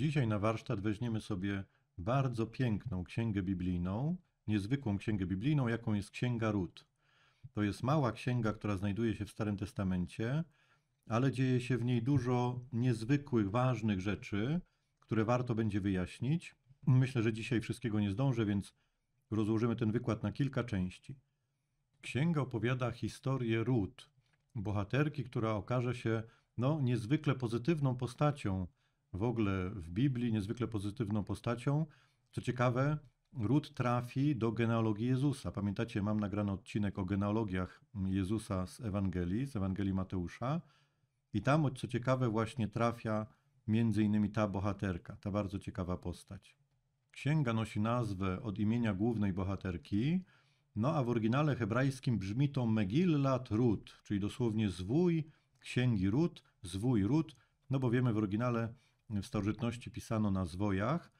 Dzisiaj na warsztat weźmiemy sobie bardzo piękną księgę biblijną, niezwykłą księgę biblijną, jaką jest Księga Rut. To jest mała księga, która znajduje się w Starym Testamencie, ale dzieje się w niej dużo niezwykłych, ważnych rzeczy, które warto będzie wyjaśnić. Myślę, że dzisiaj wszystkiego nie zdążę, więc rozłożymy ten wykład na kilka części. Księga opowiada historię Rut, bohaterki, która okaże się no, niezwykle pozytywną postacią w ogóle w Biblii niezwykle pozytywną postacią. Co ciekawe, Rut trafi do genealogii Jezusa. Pamiętacie, mam nagrany odcinek o genealogiach Jezusa z Ewangelii, z Ewangelii Mateusza. I tam, co ciekawe, właśnie trafia między innymi ta bohaterka, ta bardzo ciekawa postać. Księga nosi nazwę od imienia głównej bohaterki, no a w oryginale hebrajskim brzmi to Megillat Rut, czyli dosłownie zwój księgi Rut, zwój Rut, no bo wiemy w oryginale w starożytności pisano na zwojach.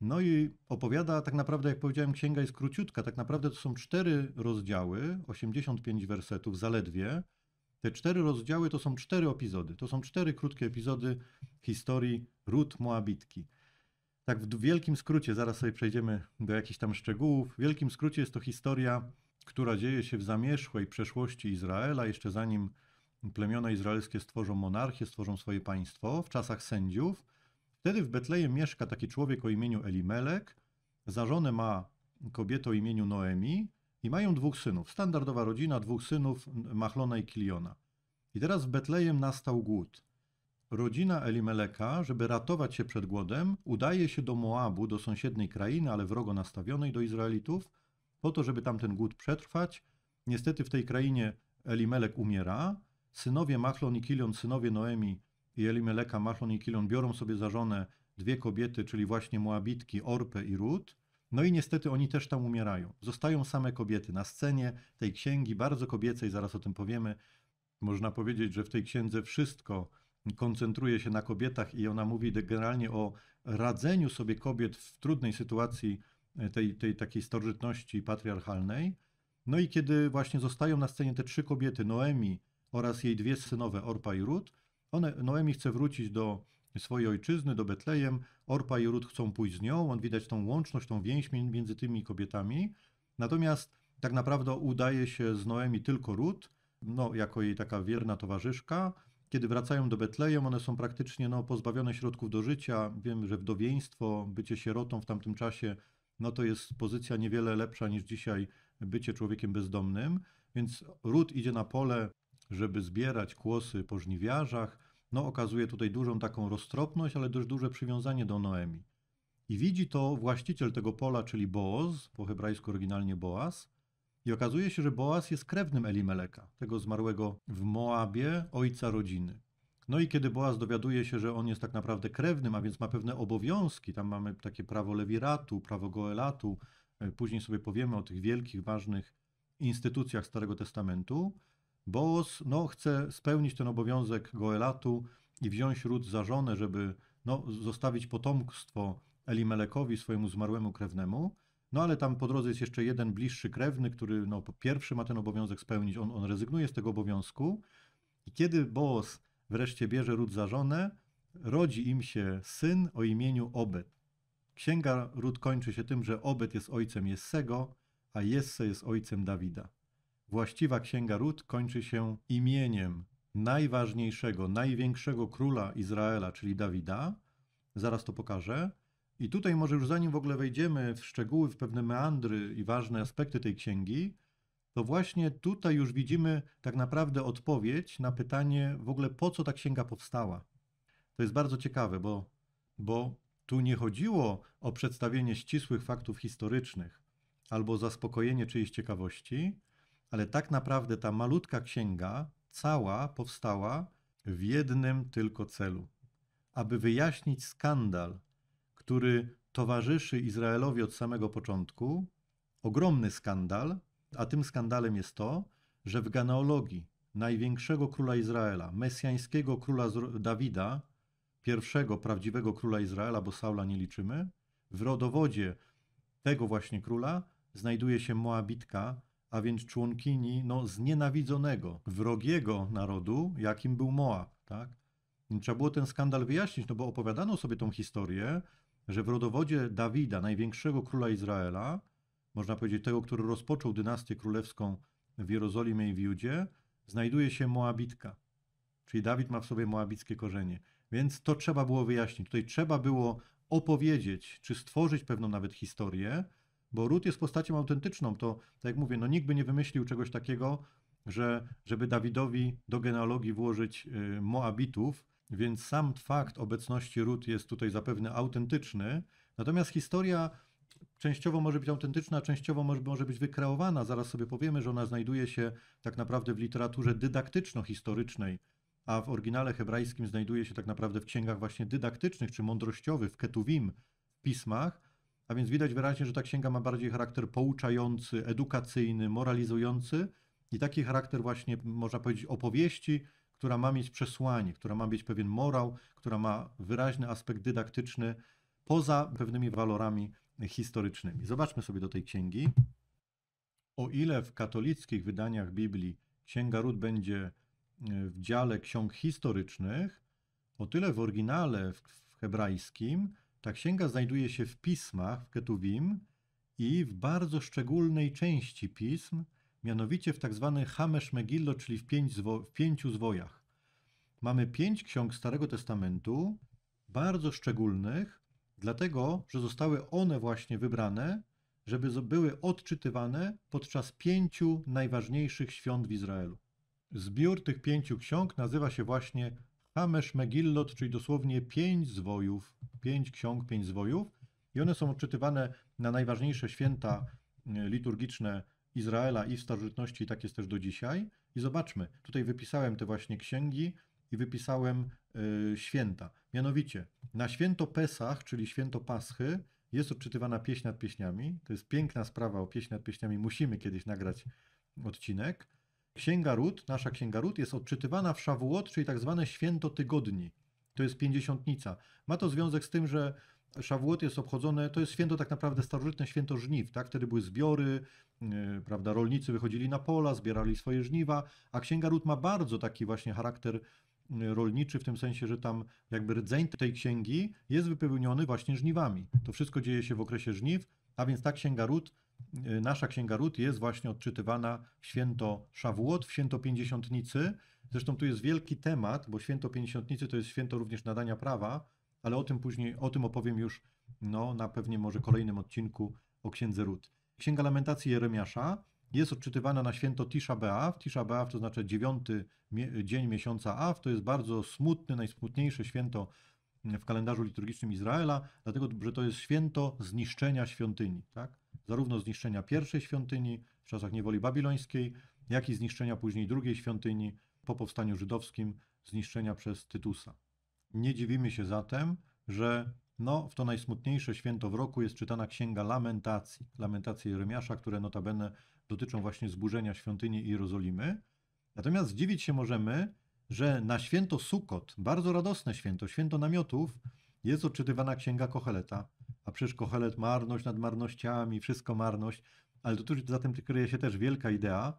No i opowiada, tak naprawdę, jak powiedziałem, księga jest króciutka. Tak naprawdę to są cztery rozdziały, 85 wersetów zaledwie. Te cztery rozdziały to są cztery epizody. To są cztery krótkie epizody historii Rut Moabitki. Tak w wielkim skrócie, zaraz sobie przejdziemy do jakichś tam szczegółów. W wielkim skrócie jest to historia, która dzieje się w zamierzchłej przeszłości Izraela, jeszcze zanim plemiona izraelskie stworzą monarchię, stworzą swoje państwo w czasach sędziów. Wtedy w Betlejem mieszka taki człowiek o imieniu Elimelek, za żonę ma kobietę o imieniu Noemi i mają dwóch synów. Standardowa rodzina, dwóch synów, Machlona i Kiliona. I teraz w Betlejem nastał głód. Rodzina Elimeleka, żeby ratować się przed głodem, udaje się do Moabu, do sąsiedniej krainy, ale wrogo nastawionej do Izraelitów, po to, żeby tam ten głód przetrwać. Niestety w tej krainie Elimelek umiera, synowie Machlon i Kilion, synowie Noemi i Elimeleka, Machlon i Kilion biorą sobie za żonę dwie kobiety, czyli właśnie Moabitki, Orpę i Rut. No i niestety oni też tam umierają. Zostają same kobiety na scenie tej księgi, bardzo kobiecej, zaraz o tym powiemy. Można powiedzieć, że w tej księdze wszystko koncentruje się na kobietach i ona mówi generalnie o radzeniu sobie kobiet w trudnej sytuacji e, tej, tej takiej starożytności patriarchalnej. No i kiedy właśnie zostają na scenie te trzy kobiety, Noemi, oraz jej dwie synowe Orpa i Rut. One, Noemi chce wrócić do swojej ojczyzny, do Betlejem. Orpa i Rut chcą pójść z nią. On widać tą łączność, tą więź między tymi kobietami. Natomiast tak naprawdę udaje się z Noemi tylko Rut, no, jako jej taka wierna towarzyszka. Kiedy wracają do Betlejem, one są praktycznie no, pozbawione środków do życia. Wiem, że wdowieństwo, bycie sierotą w tamtym czasie, no to jest pozycja niewiele lepsza niż dzisiaj bycie człowiekiem bezdomnym. Więc Rut idzie na pole żeby zbierać kłosy po żniwiarzach, no okazuje tutaj dużą taką roztropność, ale też duże przywiązanie do Noemi. I widzi to właściciel tego pola, czyli Boaz, po hebrajsku oryginalnie Boaz, i okazuje się, że Boaz jest krewnym Elimeleka, tego zmarłego w Moabie, ojca rodziny. No i kiedy Boaz dowiaduje się, że on jest tak naprawdę krewnym, a więc ma pewne obowiązki, tam mamy takie prawo lewiratu, prawo goelatu, e, później sobie powiemy o tych wielkich, ważnych instytucjach Starego Testamentu, Boaz no, chce spełnić ten obowiązek Goelatu i wziąć ród za żonę, żeby no, zostawić potomstwo Elimelekowi, swojemu zmarłemu krewnemu. No ale tam po drodze jest jeszcze jeden bliższy krewny, który no, pierwszy ma ten obowiązek spełnić. On, on rezygnuje z tego obowiązku. I kiedy Boos wreszcie bierze ród za żonę, rodzi im się syn o imieniu Obed. Księga ród kończy się tym, że Obed jest ojcem Jessego, a Jesse jest ojcem Dawida. Właściwa księga Rut kończy się imieniem najważniejszego, największego króla Izraela, czyli Dawida. Zaraz to pokażę. I tutaj może już zanim w ogóle wejdziemy w szczegóły, w pewne meandry i ważne aspekty tej księgi, to właśnie tutaj już widzimy tak naprawdę odpowiedź na pytanie w ogóle po co ta księga powstała. To jest bardzo ciekawe, bo, bo tu nie chodziło o przedstawienie ścisłych faktów historycznych albo zaspokojenie czyjejś ciekawości, ale tak naprawdę ta malutka księga cała powstała w jednym tylko celu aby wyjaśnić skandal, który towarzyszy Izraelowi od samego początku. Ogromny skandal, a tym skandalem jest to, że w genealogii największego króla Izraela, mesjańskiego króla Dawida, pierwszego prawdziwego króla Izraela, bo Saula nie liczymy, w rodowodzie tego właśnie króla znajduje się Moabitka, a więc członkini no, znienawidzonego, wrogiego narodu, jakim był Moab. Tak? trzeba było ten skandal wyjaśnić, no bo opowiadano sobie tą historię, że w rodowodzie Dawida, największego króla Izraela, można powiedzieć tego, który rozpoczął dynastię królewską w Jerozolimie i w Judzie, znajduje się Moabitka. Czyli Dawid ma w sobie moabickie korzenie. Więc to trzeba było wyjaśnić. Tutaj trzeba było opowiedzieć, czy stworzyć pewną nawet historię, bo Rut jest postacią autentyczną, to tak jak mówię, no nikt by nie wymyślił czegoś takiego, że żeby Dawidowi do genealogii włożyć y, Moabitów, więc sam fakt obecności Rut jest tutaj zapewne autentyczny. Natomiast historia częściowo może być autentyczna, częściowo może, może być wykreowana. Zaraz sobie powiemy, że ona znajduje się tak naprawdę w literaturze dydaktyczno-historycznej, a w oryginale hebrajskim znajduje się tak naprawdę w księgach właśnie dydaktycznych czy mądrościowych, w Ketuvim, w pismach. A więc widać wyraźnie, że ta księga ma bardziej charakter pouczający, edukacyjny, moralizujący i taki charakter właśnie, można powiedzieć, opowieści, która ma mieć przesłanie, która ma mieć pewien morał, która ma wyraźny aspekt dydaktyczny poza pewnymi walorami historycznymi. Zobaczmy sobie do tej księgi. O ile w katolickich wydaniach Biblii Księga Rut będzie e, w dziale ksiąg historycznych, o tyle w oryginale w hebrajskim ta księga znajduje się w pismach w Ketuvim i w bardzo szczególnej części pism, mianowicie w tak zwany Hamesh Megillo, czyli w, pięć zwo, w pięciu zwojach. Mamy pięć ksiąg Starego Testamentu, bardzo szczególnych, dlatego że zostały one właśnie wybrane, żeby były odczytywane podczas pięciu najważniejszych świąt w Izraelu. Zbiór tych pięciu ksiąg nazywa się właśnie Hamesh Megillot, czyli dosłownie pięć zwojów, pięć ksiąg, pięć zwojów i one są odczytywane na najważniejsze święta mm, liturgiczne Izraela i w starożytności i tak jest też do dzisiaj. I zobaczmy, tutaj wypisałem te właśnie księgi i wypisałem y, święta. Mianowicie na święto Pesach, czyli święto Paschy, jest odczytywana pieśń nad pieśniami. To jest piękna sprawa o pieśń nad pieśniami. Musimy kiedyś nagrać odcinek. Księga Ród, nasza Księga Ród jest odczytywana w szawułot czyli tak zwane święto tygodni. To jest pięćdziesiątnica. Ma to związek z tym, że szawułot jest obchodzone, to jest święto tak naprawdę starożytne święto żniw, tak? Wtedy były zbiory, yy, prawda, rolnicy wychodzili na pola, zbierali swoje żniwa, a Księga Ród ma bardzo taki właśnie charakter e, rolniczy, w tym sensie, że tam jakby rdzeń tej księgi jest wypełniony właśnie żniwami. To wszystko dzieje się w okresie żniw, a więc ta Księga Ród Y, nasza Księga Rut jest właśnie odczytywana w święto Szawłot, w święto Pięćdziesiątnicy. Zresztą tu jest wielki temat, bo święto Pięćdziesiątnicy to jest święto również nadania prawa, ale o tym później, o tym opowiem już no, na pewnie może kolejnym odcinku o Księdze Rut. Księga Lamentacji Jeremiasza jest odczytywana na święto Tisza B'Av. Tisza B'Av to znaczy dziewiąty dzień miesiąca Av. To jest bardzo smutne, najsmutniejsze święto w kalendarzu liturgicznym Izraela, dlatego że to jest święto zniszczenia świątyni. Tak? zarówno zniszczenia pierwszej świątyni w czasach niewoli babilońskiej, jak i zniszczenia później drugiej świątyni po powstaniu żydowskim, zniszczenia przez Tytusa. Nie dziwimy się zatem, że no, w to najsmutniejsze święto w roku jest czytana księga Lamentacji, Lamentacje Jeremiasza, które notabene dotyczą właśnie zburzenia świątyni Jerozolimy. Natomiast zdziwić się możemy, że na święto Sukot, bardzo radosne święto, święto namiotów, jest odczytywana księga Kocheleta, a przecież Kohelet marność nad marnościami, wszystko marność, ale to tuż za tym kryje się też wielka idea,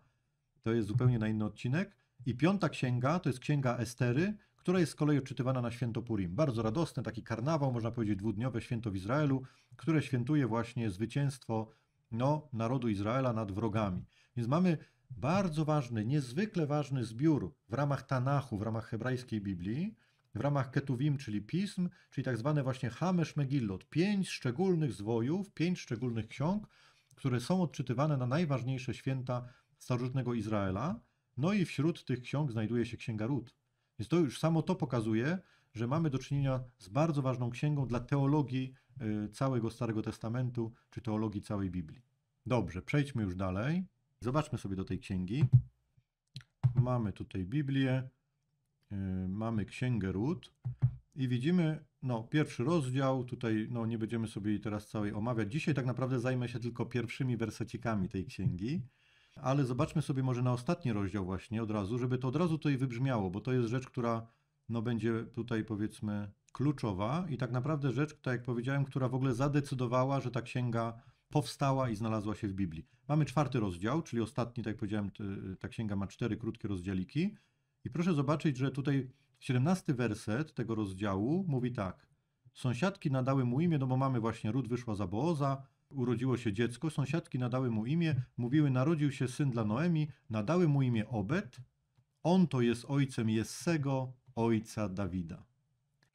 to jest zupełnie na inny odcinek. I piąta księga to jest księga Estery, która jest z kolei odczytywana na święto Purim. Bardzo radosny, taki karnawał, można powiedzieć, dwudniowe święto w Izraelu, które świętuje właśnie zwycięstwo no, narodu Izraela nad wrogami. Więc mamy bardzo ważny, niezwykle ważny zbiór w ramach Tanachu, w ramach hebrajskiej Biblii, w ramach Ketuvim, czyli pism, czyli tak zwane właśnie Hamesh Megillot, pięć szczególnych zwojów, pięć szczególnych ksiąg, które są odczytywane na najważniejsze święta starożytnego Izraela. No i wśród tych ksiąg znajduje się Księga Rut. Więc to już samo to pokazuje, że mamy do czynienia z bardzo ważną księgą dla teologii e, całego Starego Testamentu, czy teologii całej Biblii. Dobrze, przejdźmy już dalej. Zobaczmy sobie do tej księgi. Mamy tutaj Biblię. Y, mamy Księgę Ród i widzimy no, pierwszy rozdział. Tutaj no, nie będziemy sobie teraz całej omawiać. Dzisiaj tak naprawdę zajmę się tylko pierwszymi wersecikami tej księgi. Ale zobaczmy sobie może na ostatni rozdział właśnie od razu, żeby to od razu tutaj wybrzmiało, bo to jest rzecz, która no, będzie tutaj powiedzmy kluczowa i tak naprawdę rzecz, tak jak powiedziałem, która w ogóle zadecydowała, że ta księga powstała i znalazła się w Biblii. Mamy czwarty rozdział, czyli ostatni, tak jak powiedziałem, ta księga ma cztery krótkie rozdzieliki. I proszę zobaczyć, że tutaj 17 werset tego rozdziału mówi tak. Sąsiadki nadały mu imię, no bo mamy właśnie Ród wyszła za Booza, urodziło się dziecko, sąsiadki nadały mu imię, mówiły narodził się syn dla Noemi, nadały mu imię Obed, on to jest ojcem Jessego, ojca Dawida.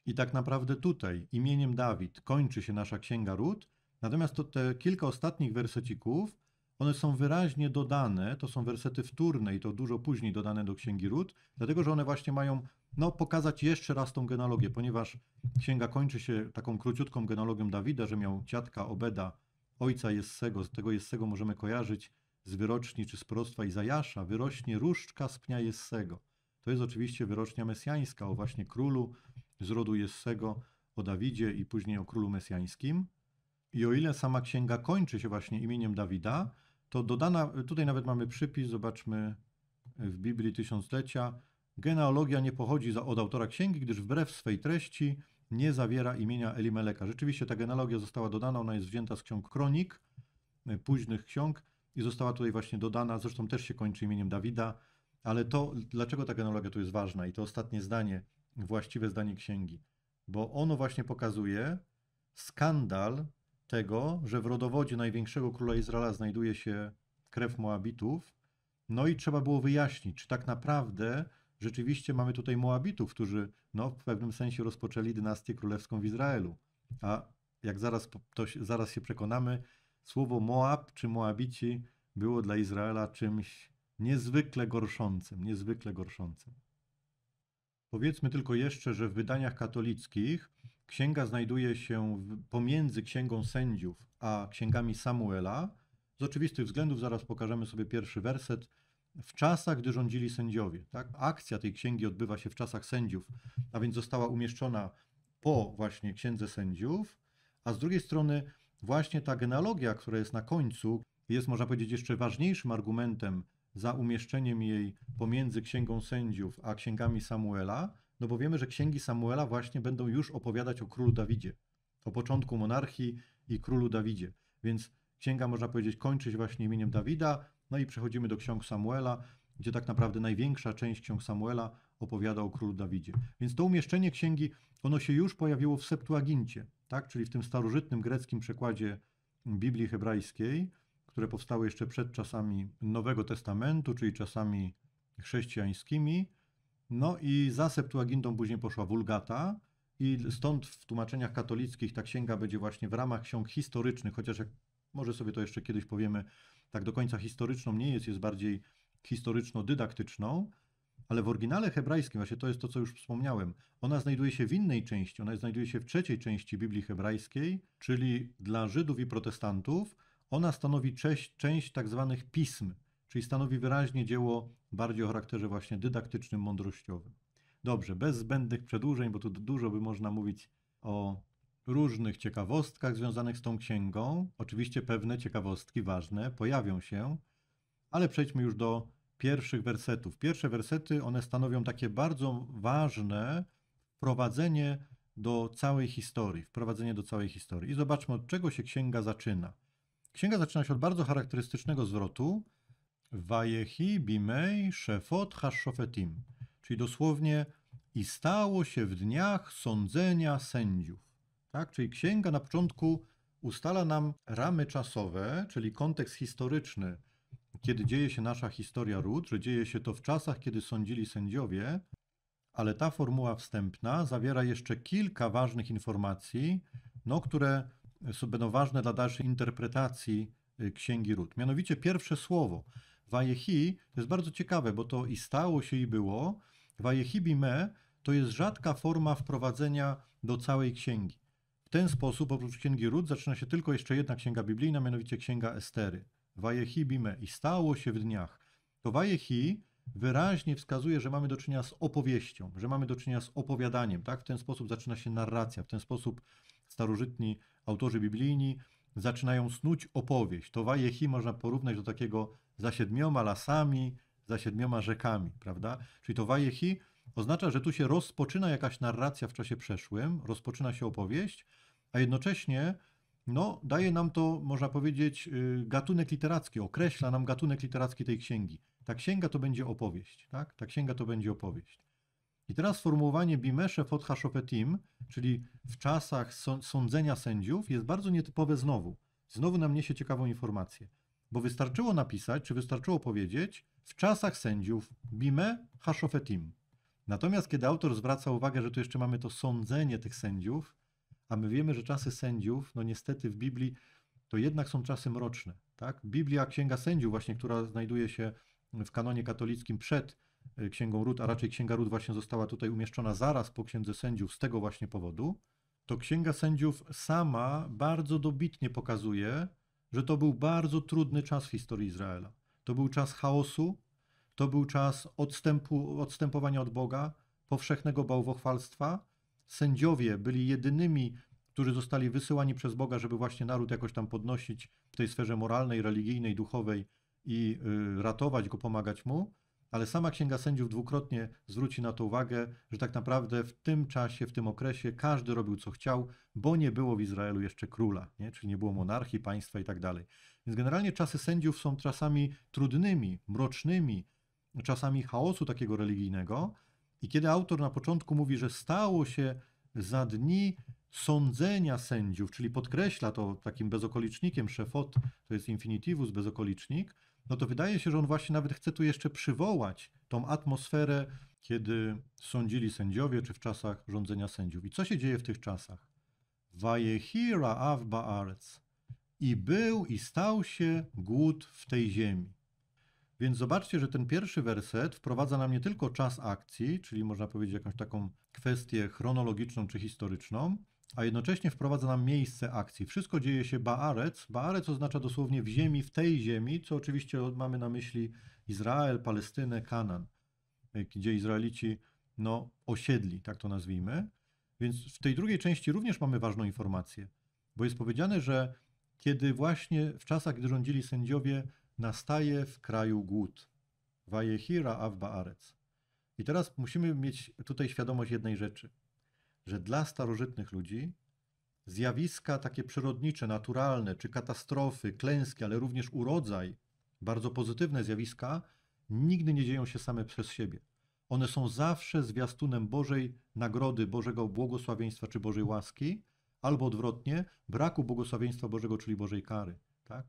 I tak naprawdę tutaj imieniem Dawid kończy się nasza księga Ród, natomiast to te kilka ostatnich wersecików one są wyraźnie dodane, to są wersety wtórne i to dużo później dodane do Księgi Ród, dlatego że one właśnie mają no, pokazać jeszcze raz tą genealogię, ponieważ księga kończy się taką króciutką genealogią Dawida, że miał dziadka Obeda, ojca Jessego, z tego Jessego możemy kojarzyć z wyroczni czy z prostwa Izajasza, wyrośnie różdżka z pnia Jessego. To jest oczywiście wyrocznia mesjańska o właśnie królu z rodu Jessego, o Dawidzie i później o królu mesjańskim. I o ile sama księga kończy się właśnie imieniem Dawida, to dodana, tutaj nawet mamy przypis, zobaczmy w Biblii Tysiąclecia. Genealogia nie pochodzi od autora księgi, gdyż wbrew swej treści nie zawiera imienia Elimeleka. Rzeczywiście ta genealogia została dodana, ona jest wzięta z ksiąg kronik, e, późnych ksiąg i została tutaj właśnie dodana, zresztą też się kończy imieniem Dawida, ale to, dlaczego ta genealogia tu jest ważna i to ostatnie zdanie, właściwe zdanie księgi, bo ono właśnie pokazuje skandal tego, że w rodowodzie największego króla Izraela znajduje się krew Moabitów. No i trzeba było wyjaśnić, czy tak naprawdę rzeczywiście mamy tutaj Moabitów, którzy no, w pewnym sensie rozpoczęli dynastię królewską w Izraelu. A jak zaraz, to, zaraz się przekonamy, słowo Moab czy Moabici było dla Izraela czymś niezwykle gorszącym, niezwykle gorszącym. Powiedzmy tylko jeszcze, że w wydaniach katolickich Księga znajduje się pomiędzy Księgą Sędziów a Księgami Samuela. Z oczywistych względów zaraz pokażemy sobie pierwszy werset. W czasach, gdy rządzili sędziowie. Tak? Akcja tej księgi odbywa się w czasach sędziów, a więc została umieszczona po właśnie Księdze Sędziów. A z drugiej strony właśnie ta genealogia, która jest na końcu, jest można powiedzieć jeszcze ważniejszym argumentem za umieszczeniem jej pomiędzy Księgą Sędziów a Księgami Samuela, no bo wiemy, że księgi Samuela właśnie będą już opowiadać o królu Dawidzie, o początku monarchii i królu Dawidzie. Więc księga, można powiedzieć, kończy się właśnie imieniem Dawida, no i przechodzimy do ksiąg Samuela, gdzie tak naprawdę największa część ksiąg Samuela opowiada o królu Dawidzie. Więc to umieszczenie księgi, ono się już pojawiło w Septuagincie, tak? czyli w tym starożytnym greckim przekładzie Biblii hebrajskiej, które powstały jeszcze przed czasami Nowego Testamentu, czyli czasami chrześcijańskimi, no i za Septuagintą później poszła Wulgata. I stąd w tłumaczeniach katolickich ta księga będzie właśnie w ramach ksiąg historycznych, chociaż jak może sobie to jeszcze kiedyś powiemy, tak do końca historyczną nie jest, jest bardziej historyczno-dydaktyczną, ale w oryginale hebrajskim, właśnie to jest to, co już wspomniałem, ona znajduje się w innej części, ona znajduje się w trzeciej części Biblii hebrajskiej, czyli dla Żydów i protestantów, ona stanowi część, część tak zwanych pism, czyli stanowi wyraźnie dzieło bardziej o charakterze właśnie dydaktycznym, mądrościowym. Dobrze, bez zbędnych przedłużeń, bo tu dużo by można mówić o różnych ciekawostkach związanych z tą księgą. Oczywiście pewne ciekawostki ważne pojawią się, ale przejdźmy już do pierwszych wersetów. Pierwsze wersety, one stanowią takie bardzo ważne wprowadzenie do całej historii, wprowadzenie do całej historii. I zobaczmy, od czego się księga zaczyna. Księga zaczyna się od bardzo charakterystycznego zwrotu, Va'yehi bimei szefot hashofetim, Czyli dosłownie i stało się w dniach sądzenia sędziów. Tak? Czyli księga na początku ustala nam ramy czasowe, czyli kontekst historyczny, kiedy dzieje się nasza historia ród, że dzieje się to w czasach, kiedy sądzili sędziowie, ale ta formuła wstępna zawiera jeszcze kilka ważnych informacji, no, które są, będą ważne dla dalszej interpretacji y, Księgi Ród. Mianowicie pierwsze słowo. Wajehi to jest bardzo ciekawe, bo to i stało się i było. Wajehi bime to jest rzadka forma wprowadzenia do całej księgi. W ten sposób oprócz księgi Rut zaczyna się tylko jeszcze jedna księga biblijna, mianowicie księga Estery. Wajehi bime i stało się w dniach. To Wajehi wyraźnie wskazuje, że mamy do czynienia z opowieścią, że mamy do czynienia z opowiadaniem. Tak? W ten sposób zaczyna się narracja, w ten sposób starożytni autorzy biblijni zaczynają snuć opowieść. To Wajehi można porównać do takiego za siedmioma lasami, za siedmioma rzekami, prawda? Czyli to Wajehi oznacza, że tu się rozpoczyna jakaś narracja w czasie przeszłym, rozpoczyna się opowieść, a jednocześnie no, daje nam to, można powiedzieć, y, gatunek literacki, określa nam gatunek literacki tej księgi. Ta księga to będzie opowieść, tak? Ta księga to będzie opowieść. I teraz sformułowanie bimesze fot haszofetim, czyli w czasach sądzenia sędziów, jest bardzo nietypowe znowu. Znowu nam niesie ciekawą informację. Bo wystarczyło napisać, czy wystarczyło powiedzieć, w czasach sędziów bime haszofetim. Natomiast kiedy autor zwraca uwagę, że tu jeszcze mamy to sądzenie tych sędziów, a my wiemy, że czasy sędziów, no niestety w Biblii, to jednak są czasy mroczne. Tak? Biblia, Księga Sędziów, właśnie, która znajduje się w kanonie katolickim przed Y, księgą Rut, a raczej księga Rut właśnie została tutaj umieszczona zaraz po księdze sędziów z tego właśnie powodu, to księga sędziów sama bardzo dobitnie pokazuje, że to był bardzo trudny czas w historii Izraela. To był czas chaosu, to był czas odstępu, odstępowania od Boga, powszechnego bałwochwalstwa. Sędziowie byli jedynymi, którzy zostali wysyłani przez Boga, żeby właśnie naród jakoś tam podnosić w tej sferze moralnej, religijnej, duchowej i y, ratować go, pomagać mu ale sama Księga Sędziów dwukrotnie zwróci na to uwagę, że tak naprawdę w tym czasie, w tym okresie każdy robił co chciał, bo nie było w Izraelu jeszcze króla, nie? czyli nie było monarchii, państwa i tak dalej. Więc generalnie czasy sędziów są czasami trudnymi, mrocznymi, czasami chaosu takiego religijnego. I kiedy autor na początku mówi, że stało się za dni sądzenia sędziów, czyli podkreśla to takim bezokolicznikiem, szefot to jest infinitivus, bezokolicznik, no to wydaje się, że on właśnie nawet chce tu jeszcze przywołać tą atmosferę, kiedy sądzili sędziowie, czy w czasach rządzenia sędziów. I co się dzieje w tych czasach? Wajehira av ba'arec. I był i stał się głód w tej ziemi. Więc zobaczcie, że ten pierwszy werset wprowadza nam nie tylko czas akcji, czyli można powiedzieć jakąś taką kwestię chronologiczną czy historyczną, a jednocześnie wprowadza nam miejsce akcji. Wszystko dzieje się Baarec. Baarec oznacza dosłownie w ziemi, w tej ziemi, co oczywiście mamy na myśli Izrael, Palestynę, Kanan, e, gdzie Izraelici no, osiedli, tak to nazwijmy. Więc w tej drugiej części również mamy ważną informację, bo jest powiedziane, że kiedy właśnie w czasach, gdy rządzili sędziowie, nastaje w kraju głód. Wajehira w Baarec. I teraz musimy mieć tutaj świadomość jednej rzeczy – że dla starożytnych ludzi zjawiska takie przyrodnicze, naturalne, czy katastrofy, klęski, ale również urodzaj, bardzo pozytywne zjawiska, nigdy nie dzieją się same przez siebie. One są zawsze zwiastunem Bożej nagrody, Bożego błogosławieństwa czy Bożej łaski, albo odwrotnie, braku błogosławieństwa Bożego, czyli Bożej kary. Tak?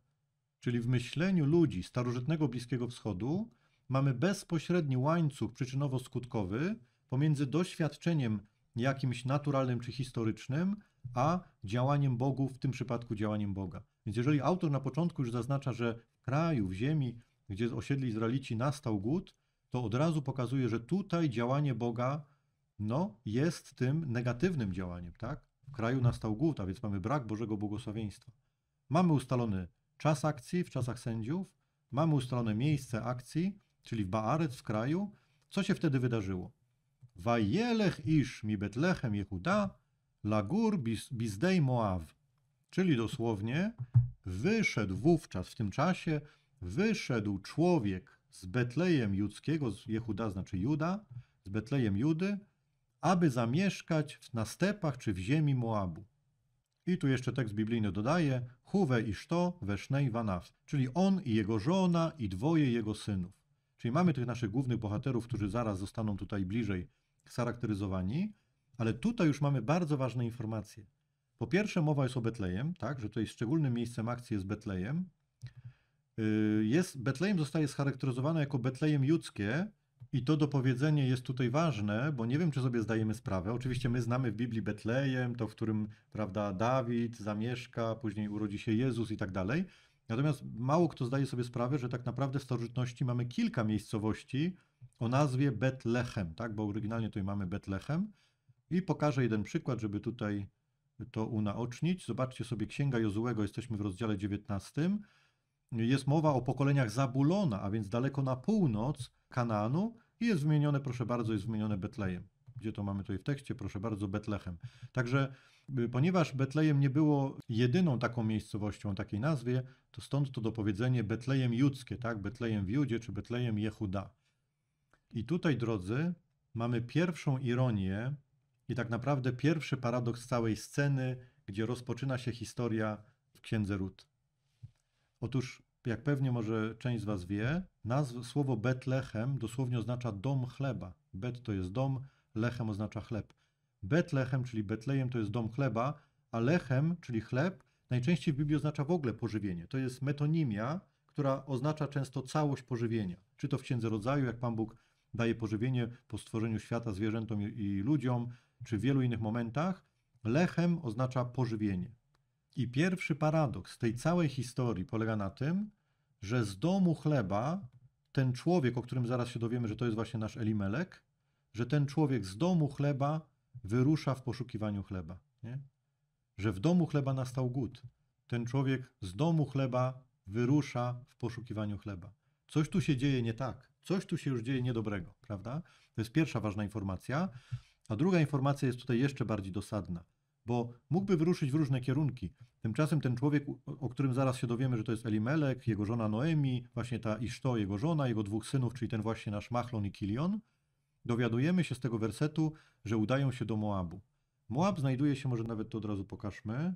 Czyli w myśleniu ludzi starożytnego Bliskiego Wschodu mamy bezpośredni łańcuch przyczynowo-skutkowy pomiędzy doświadczeniem jakimś naturalnym czy historycznym, a działaniem bogów, w tym przypadku działaniem Boga. Więc jeżeli autor na początku już zaznacza, że w kraju, w ziemi, gdzie osiedli Izraelici nastał głód, to od razu pokazuje, że tutaj działanie Boga no, jest tym negatywnym działaniem, tak? W kraju nastał głód, a więc mamy brak Bożego błogosławieństwa. Mamy ustalony czas akcji w czasach sędziów, mamy ustalone miejsce akcji, czyli w Baaret w kraju. Co się wtedy wydarzyło? Wajelech isz mi Betlechem Jehuda, lagur bizdej Moab. Czyli dosłownie, wyszedł wówczas, w tym czasie, wyszedł człowiek z Betlejem Judzkiego, z Jehuda znaczy Juda, z Betlejem Judy, aby zamieszkać na stepach czy w ziemi Moabu. I tu jeszcze tekst biblijny dodaje, Huwe i Szto wesznej Wanaf, czyli on i jego żona i dwoje jego synów. Czyli mamy tych naszych głównych bohaterów, którzy zaraz zostaną tutaj bliżej scharakteryzowani, ale tutaj już mamy bardzo ważne informacje. Po pierwsze, mowa jest o Betlejem, tak, że tutaj szczególnym miejscem akcji jest Betlejem. Y, jest, Betlejem zostaje scharakteryzowane jako Betlejem judzkie i to dopowiedzenie jest tutaj ważne, bo nie wiem, czy sobie zdajemy sprawę. Oczywiście my znamy w Biblii Betlejem, to w którym, prawda, Dawid zamieszka, później urodzi się Jezus i tak dalej. Natomiast mało kto zdaje sobie sprawę, że tak naprawdę w starożytności mamy kilka miejscowości, o nazwie Betlehem, tak? bo oryginalnie tutaj mamy Betlehem. I pokażę jeden przykład, żeby tutaj to unaocznić. Zobaczcie sobie Księga Jozułego, jesteśmy w rozdziale 19. Jest mowa o pokoleniach Zabulona, a więc daleko na północ Kanaanu i jest wymienione, proszę bardzo, jest wymienione Betlejem. Gdzie to mamy tutaj w tekście? Proszę bardzo, Betlehem. Także y, ponieważ Betlejem nie było jedyną taką miejscowością o takiej nazwie, to stąd to dopowiedzenie Betlejem Judzkie, tak? Betlejem w Judzie czy Betlejem Jehuda. I tutaj, drodzy, mamy pierwszą ironię i tak naprawdę pierwszy paradoks całej sceny, gdzie rozpoczyna się historia w księdze Rut. Otóż, jak pewnie może część z Was wie, nazw, słowo Betlechem dosłownie oznacza dom chleba. Bet to jest dom, lechem oznacza chleb. Betlechem, czyli Betlejem, to jest dom chleba, a lechem, czyli chleb, najczęściej w Biblii oznacza w ogóle pożywienie. To jest metonimia, która oznacza często całość pożywienia. Czy to w Księdze Rodzaju, jak Pan Bóg daje pożywienie po stworzeniu świata zwierzętom i ludziom, czy w wielu innych momentach. Lechem oznacza pożywienie. I pierwszy paradoks tej całej historii polega na tym, że z domu chleba ten człowiek, o którym zaraz się dowiemy, że to jest właśnie nasz Elimelek, że ten człowiek z domu chleba wyrusza w poszukiwaniu chleba. Nie? Że w domu chleba nastał głód. Ten człowiek z domu chleba wyrusza w poszukiwaniu chleba. Coś tu się dzieje nie tak. Coś tu się już dzieje niedobrego, prawda? To jest pierwsza ważna informacja. A druga informacja jest tutaj jeszcze bardziej dosadna, bo mógłby wyruszyć w różne kierunki. Tymczasem ten człowiek, o którym zaraz się dowiemy, że to jest Elimelek, jego żona Noemi, właśnie ta Iszto, jego żona, jego dwóch synów, czyli ten właśnie nasz Machlon i Kilion, dowiadujemy się z tego wersetu, że udają się do Moabu. Moab znajduje się, może nawet to od razu pokażmy,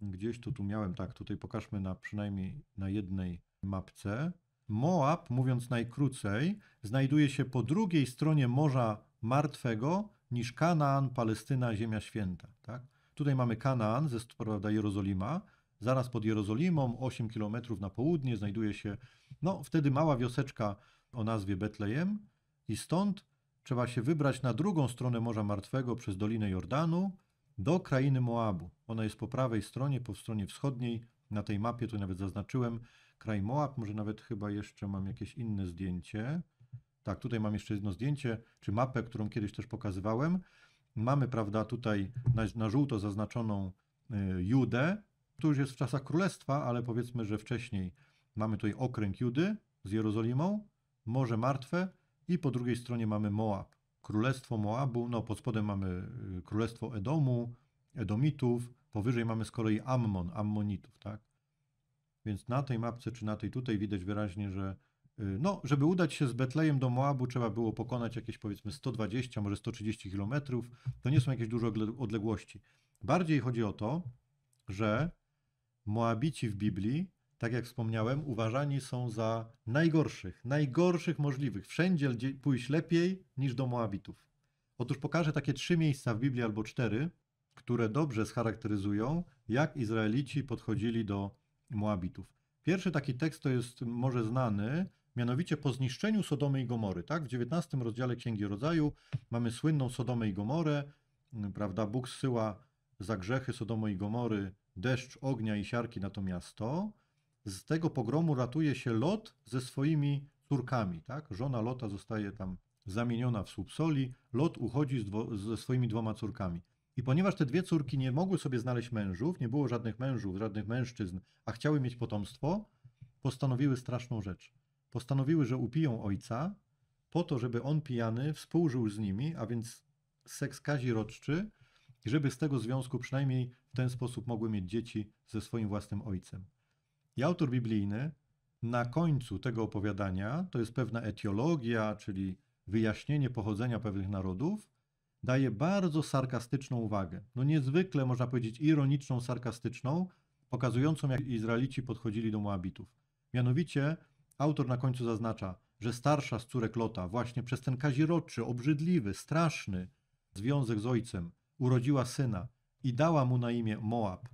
gdzieś tu, tu miałem, tak, tutaj pokażmy na przynajmniej na jednej mapce. Moab, mówiąc najkrócej, znajduje się po drugiej stronie Morza Martwego niż Kanaan, Palestyna, Ziemia Święta. Tak? Tutaj mamy Kanaan, ze, prawda, Jerozolima. Zaraz pod Jerozolimą, 8 km na południe, znajduje się no, wtedy mała wioseczka o nazwie Betlejem. I stąd trzeba się wybrać na drugą stronę Morza Martwego przez Dolinę Jordanu do krainy Moabu. Ona jest po prawej stronie, po stronie wschodniej. Na tej mapie to nawet zaznaczyłem, kraj Moab, może nawet chyba jeszcze mam jakieś inne zdjęcie. Tak, tutaj mam jeszcze jedno zdjęcie, czy mapę, którą kiedyś też pokazywałem. Mamy, prawda, tutaj na, na żółto zaznaczoną y, Judę. Tu już jest w czasach królestwa, ale powiedzmy, że wcześniej mamy tutaj okręg Judy z Jerozolimą, Morze Martwe i po drugiej stronie mamy Moab. Królestwo Moabu, no pod spodem mamy y, Królestwo Edomu, Edomitów, powyżej mamy z kolei Ammon, Ammonitów, tak? Więc na tej mapce, czy na tej tutaj widać wyraźnie, że y, no, żeby udać się z Betlejem do Moabu, trzeba było pokonać jakieś powiedzmy 120, może 130 kilometrów. To nie są jakieś duże odległości. Bardziej chodzi o to, że Moabici w Biblii, tak jak wspomniałem, uważani są za najgorszych, najgorszych możliwych. Wszędzie pójść lepiej niż do Moabitów. Otóż pokażę takie trzy miejsca w Biblii albo cztery, które dobrze scharakteryzują, jak Izraelici podchodzili do Moabitów. Pierwszy taki tekst to jest może znany, mianowicie po zniszczeniu Sodomy i Gomory. Tak? W 19 rozdziale Księgi Rodzaju mamy słynną Sodomę i Gomorę, prawda? Bóg zsyła za grzechy Sodomy i Gomory deszcz, ognia i siarki na to miasto. Z tego pogromu ratuje się Lot ze swoimi córkami. Tak? Żona Lota zostaje tam zamieniona w słup soli. Lot uchodzi dwo, ze swoimi dwoma córkami. I ponieważ te dwie córki nie mogły sobie znaleźć mężów, nie było żadnych mężów, żadnych mężczyzn, a chciały mieć potomstwo, postanowiły straszną rzecz. Postanowiły, że upiją ojca po to, żeby on pijany współżył z nimi, a więc seks kazirodczy, i żeby z tego związku przynajmniej w ten sposób mogły mieć dzieci ze swoim własnym ojcem. I autor biblijny na końcu tego opowiadania, to jest pewna etiologia, czyli wyjaśnienie pochodzenia pewnych narodów, daje bardzo sarkastyczną uwagę. No niezwykle, można powiedzieć, ironiczną, sarkastyczną, pokazującą, jak Izraelici podchodzili do Moabitów. Mianowicie autor na końcu zaznacza, że starsza z córek Lota właśnie przez ten kaziroczy, obrzydliwy, straszny związek z ojcem urodziła syna i dała mu na imię Moab.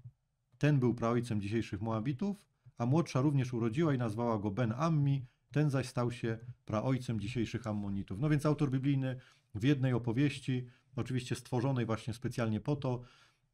Ten był praojcem dzisiejszych Moabitów, a młodsza również urodziła i nazwała go Ben Ammi, ten zaś stał się praojcem dzisiejszych Ammonitów. No więc autor biblijny w jednej opowieści oczywiście stworzonej właśnie specjalnie po to,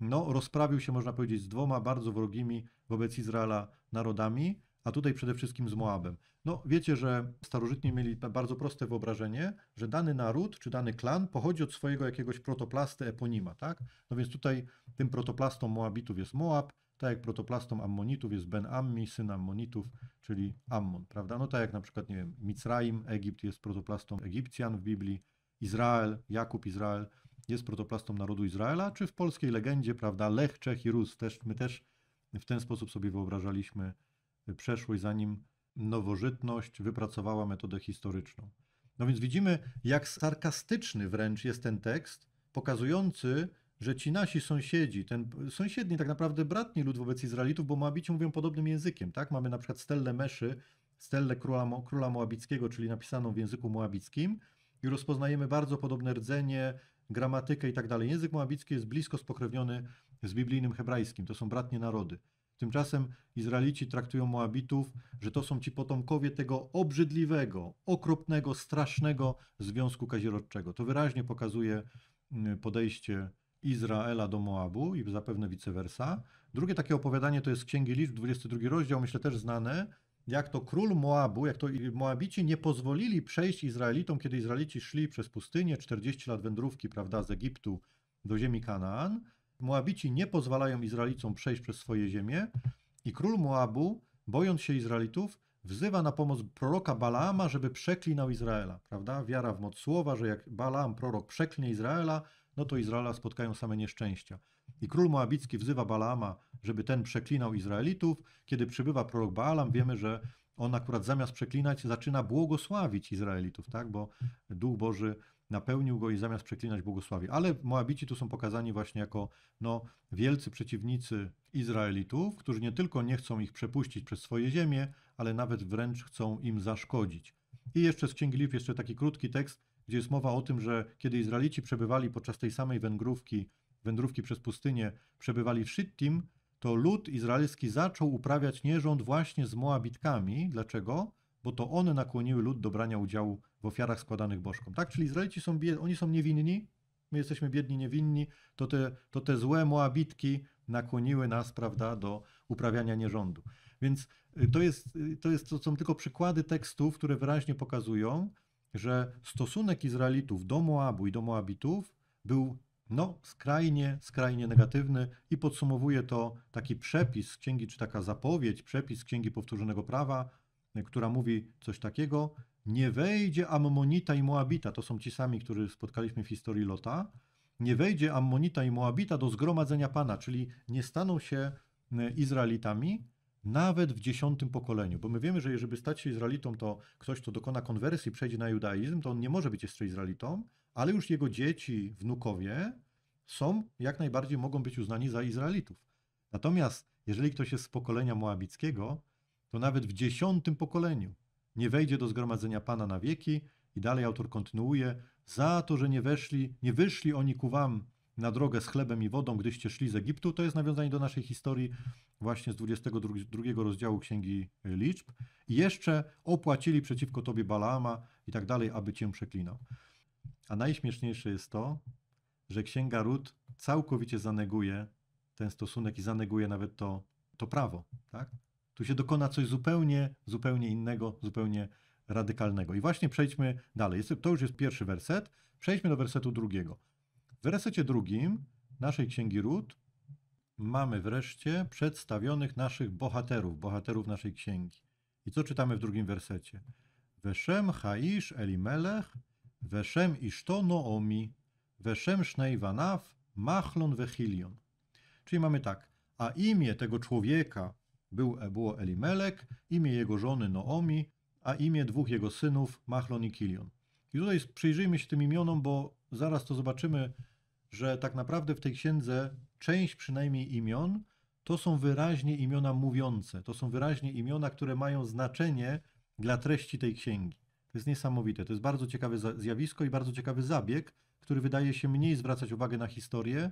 no, rozprawił się, można powiedzieć, z dwoma bardzo wrogimi wobec Izraela narodami, a tutaj przede wszystkim z Moabem. No, wiecie, że starożytni mieli bardzo proste wyobrażenie, że dany naród czy dany klan pochodzi od swojego jakiegoś protoplasty eponima, tak? No więc tutaj tym protoplastą Moabitów jest Moab, tak jak protoplastą Ammonitów jest Ben Ammi, syn Ammonitów, czyli Ammon, prawda? No tak jak na przykład, nie wiem, Mizraim, Egipt jest protoplastą Egipcjan w Biblii, Izrael, Jakub, Izrael jest protoplastą narodu Izraela, czy w polskiej legendzie, prawda, Lech, Czech i Rus. Też, my też w ten sposób sobie wyobrażaliśmy y, przeszłość, zanim nowożytność wypracowała metodę historyczną. No więc widzimy, jak sarkastyczny wręcz jest ten tekst, pokazujący, że ci nasi sąsiedzi, ten sąsiedni tak naprawdę bratni lud wobec Izraelitów, bo Moabici mówią podobnym językiem, tak? Mamy na przykład Stellę Meszy, Stellę króla, króla Moabickiego, czyli napisaną w języku moabickim i rozpoznajemy bardzo podobne rdzenie, gramatykę i tak dalej. Język moabicki jest blisko spokrewniony z biblijnym hebrajskim, to są bratnie narody. Tymczasem Izraelici traktują Moabitów, że to są ci potomkowie tego obrzydliwego, okropnego, strasznego związku kazirodczego. To wyraźnie pokazuje mm, podejście Izraela do Moabu i zapewne vice versa. Drugie takie opowiadanie to jest Księgi Liczb, 22 rozdział, myślę też znane, jak to król Moabu, jak to Moabici nie pozwolili przejść Izraelitom, kiedy Izraelici szli przez pustynię, 40 lat wędrówki, prawda, z Egiptu do ziemi Kanaan. Moabici nie pozwalają Izraelicom przejść przez swoje ziemię i król Moabu, bojąc się Izraelitów, wzywa na pomoc proroka Balaama, żeby przeklinał Izraela, prawda? Wiara w moc słowa, że jak Balaam, prorok, przeklnie Izraela, no to Izraela spotkają same nieszczęścia. I król Moabicki wzywa Balaama, żeby ten przeklinał Izraelitów. Kiedy przybywa prorok Baalam, wiemy, że on akurat zamiast przeklinać, zaczyna błogosławić Izraelitów, tak? bo Duch Boży napełnił go i zamiast przeklinać błogosławi. Ale Moabici tu są pokazani właśnie jako no, wielcy przeciwnicy Izraelitów, którzy nie tylko nie chcą ich przepuścić przez swoje ziemie, ale nawet wręcz chcą im zaszkodzić. I jeszcze z Księgi Liw, jeszcze taki krótki tekst, gdzie jest mowa o tym, że kiedy Izraelici przebywali podczas tej samej wędrówki, wędrówki przez pustynię, przebywali w Shittim, to lud izraelski zaczął uprawiać nierząd właśnie z Moabitkami. Dlaczego? Bo to one nakłoniły lud do brania udziału w ofiarach składanych bożkom. Tak, czyli Izraelici są, oni są niewinni, my jesteśmy biedni, niewinni, to te, to te złe Moabitki nakłoniły nas, prawda, do uprawiania nierządu. Więc y, to, jest, y, to, jest, to są tylko przykłady tekstów, które wyraźnie pokazują, że stosunek Izraelitów do Moabu i do Moabitów był no, skrajnie, skrajnie negatywny i podsumowuje to taki przepis z księgi, czy taka zapowiedź, przepis z księgi powtórzonego prawa, która mówi coś takiego: Nie wejdzie Ammonita i Moabita, to są ci sami, których spotkaliśmy w historii Lota, nie wejdzie Ammonita i Moabita do zgromadzenia Pana, czyli nie staną się e, Izraelitami, nawet w dziesiątym pokoleniu, bo my wiemy, że jeżeli stać się Izraelitą, to ktoś, kto dokona konwersji, przejdzie na judaizm, to on nie może być jeszcze Izraelitą, ale już jego dzieci, wnukowie są, jak najbardziej mogą być uznani za Izraelitów. Natomiast jeżeli ktoś jest z pokolenia moabickiego, to nawet w dziesiątym pokoleniu nie wejdzie do zgromadzenia Pana na wieki i dalej autor kontynuuje, za to, że nie weszli, nie wyszli oni ku wam na drogę z chlebem i wodą, gdyście szli z Egiptu. To jest nawiązanie do naszej historii właśnie z 22 rozdziału Księgi e, Liczb. I jeszcze opłacili przeciwko tobie Balaama i tak dalej, aby cię przeklinał. A najśmieszniejsze jest to, że Księga Rut całkowicie zaneguje ten stosunek i zaneguje nawet to, to prawo. Tak? Tu się dokona coś zupełnie, zupełnie innego, zupełnie radykalnego. I właśnie przejdźmy dalej. to już jest pierwszy werset. Przejdźmy do wersetu drugiego. W resecie drugim naszej księgi Rut mamy wreszcie przedstawionych naszych bohaterów, bohaterów naszej księgi. I co czytamy w drugim wersecie? Weszem Haish Elimelech, Weszem Iszto Noomi, Weszem Sznejwanaw, Machlon Wechilion. Czyli mamy tak, a imię tego człowieka był, było Elimelek, imię jego żony Noomi, a imię dwóch jego synów Machlon i Kilion. I tutaj przyjrzyjmy się tym imionom, bo zaraz to zobaczymy, że tak naprawdę w tej księdze część przynajmniej imion to są wyraźnie imiona mówiące, to są wyraźnie imiona, które mają znaczenie dla treści tej księgi. To jest niesamowite, to jest bardzo ciekawe zjawisko i bardzo ciekawy zabieg, który wydaje się mniej zwracać uwagę na historię,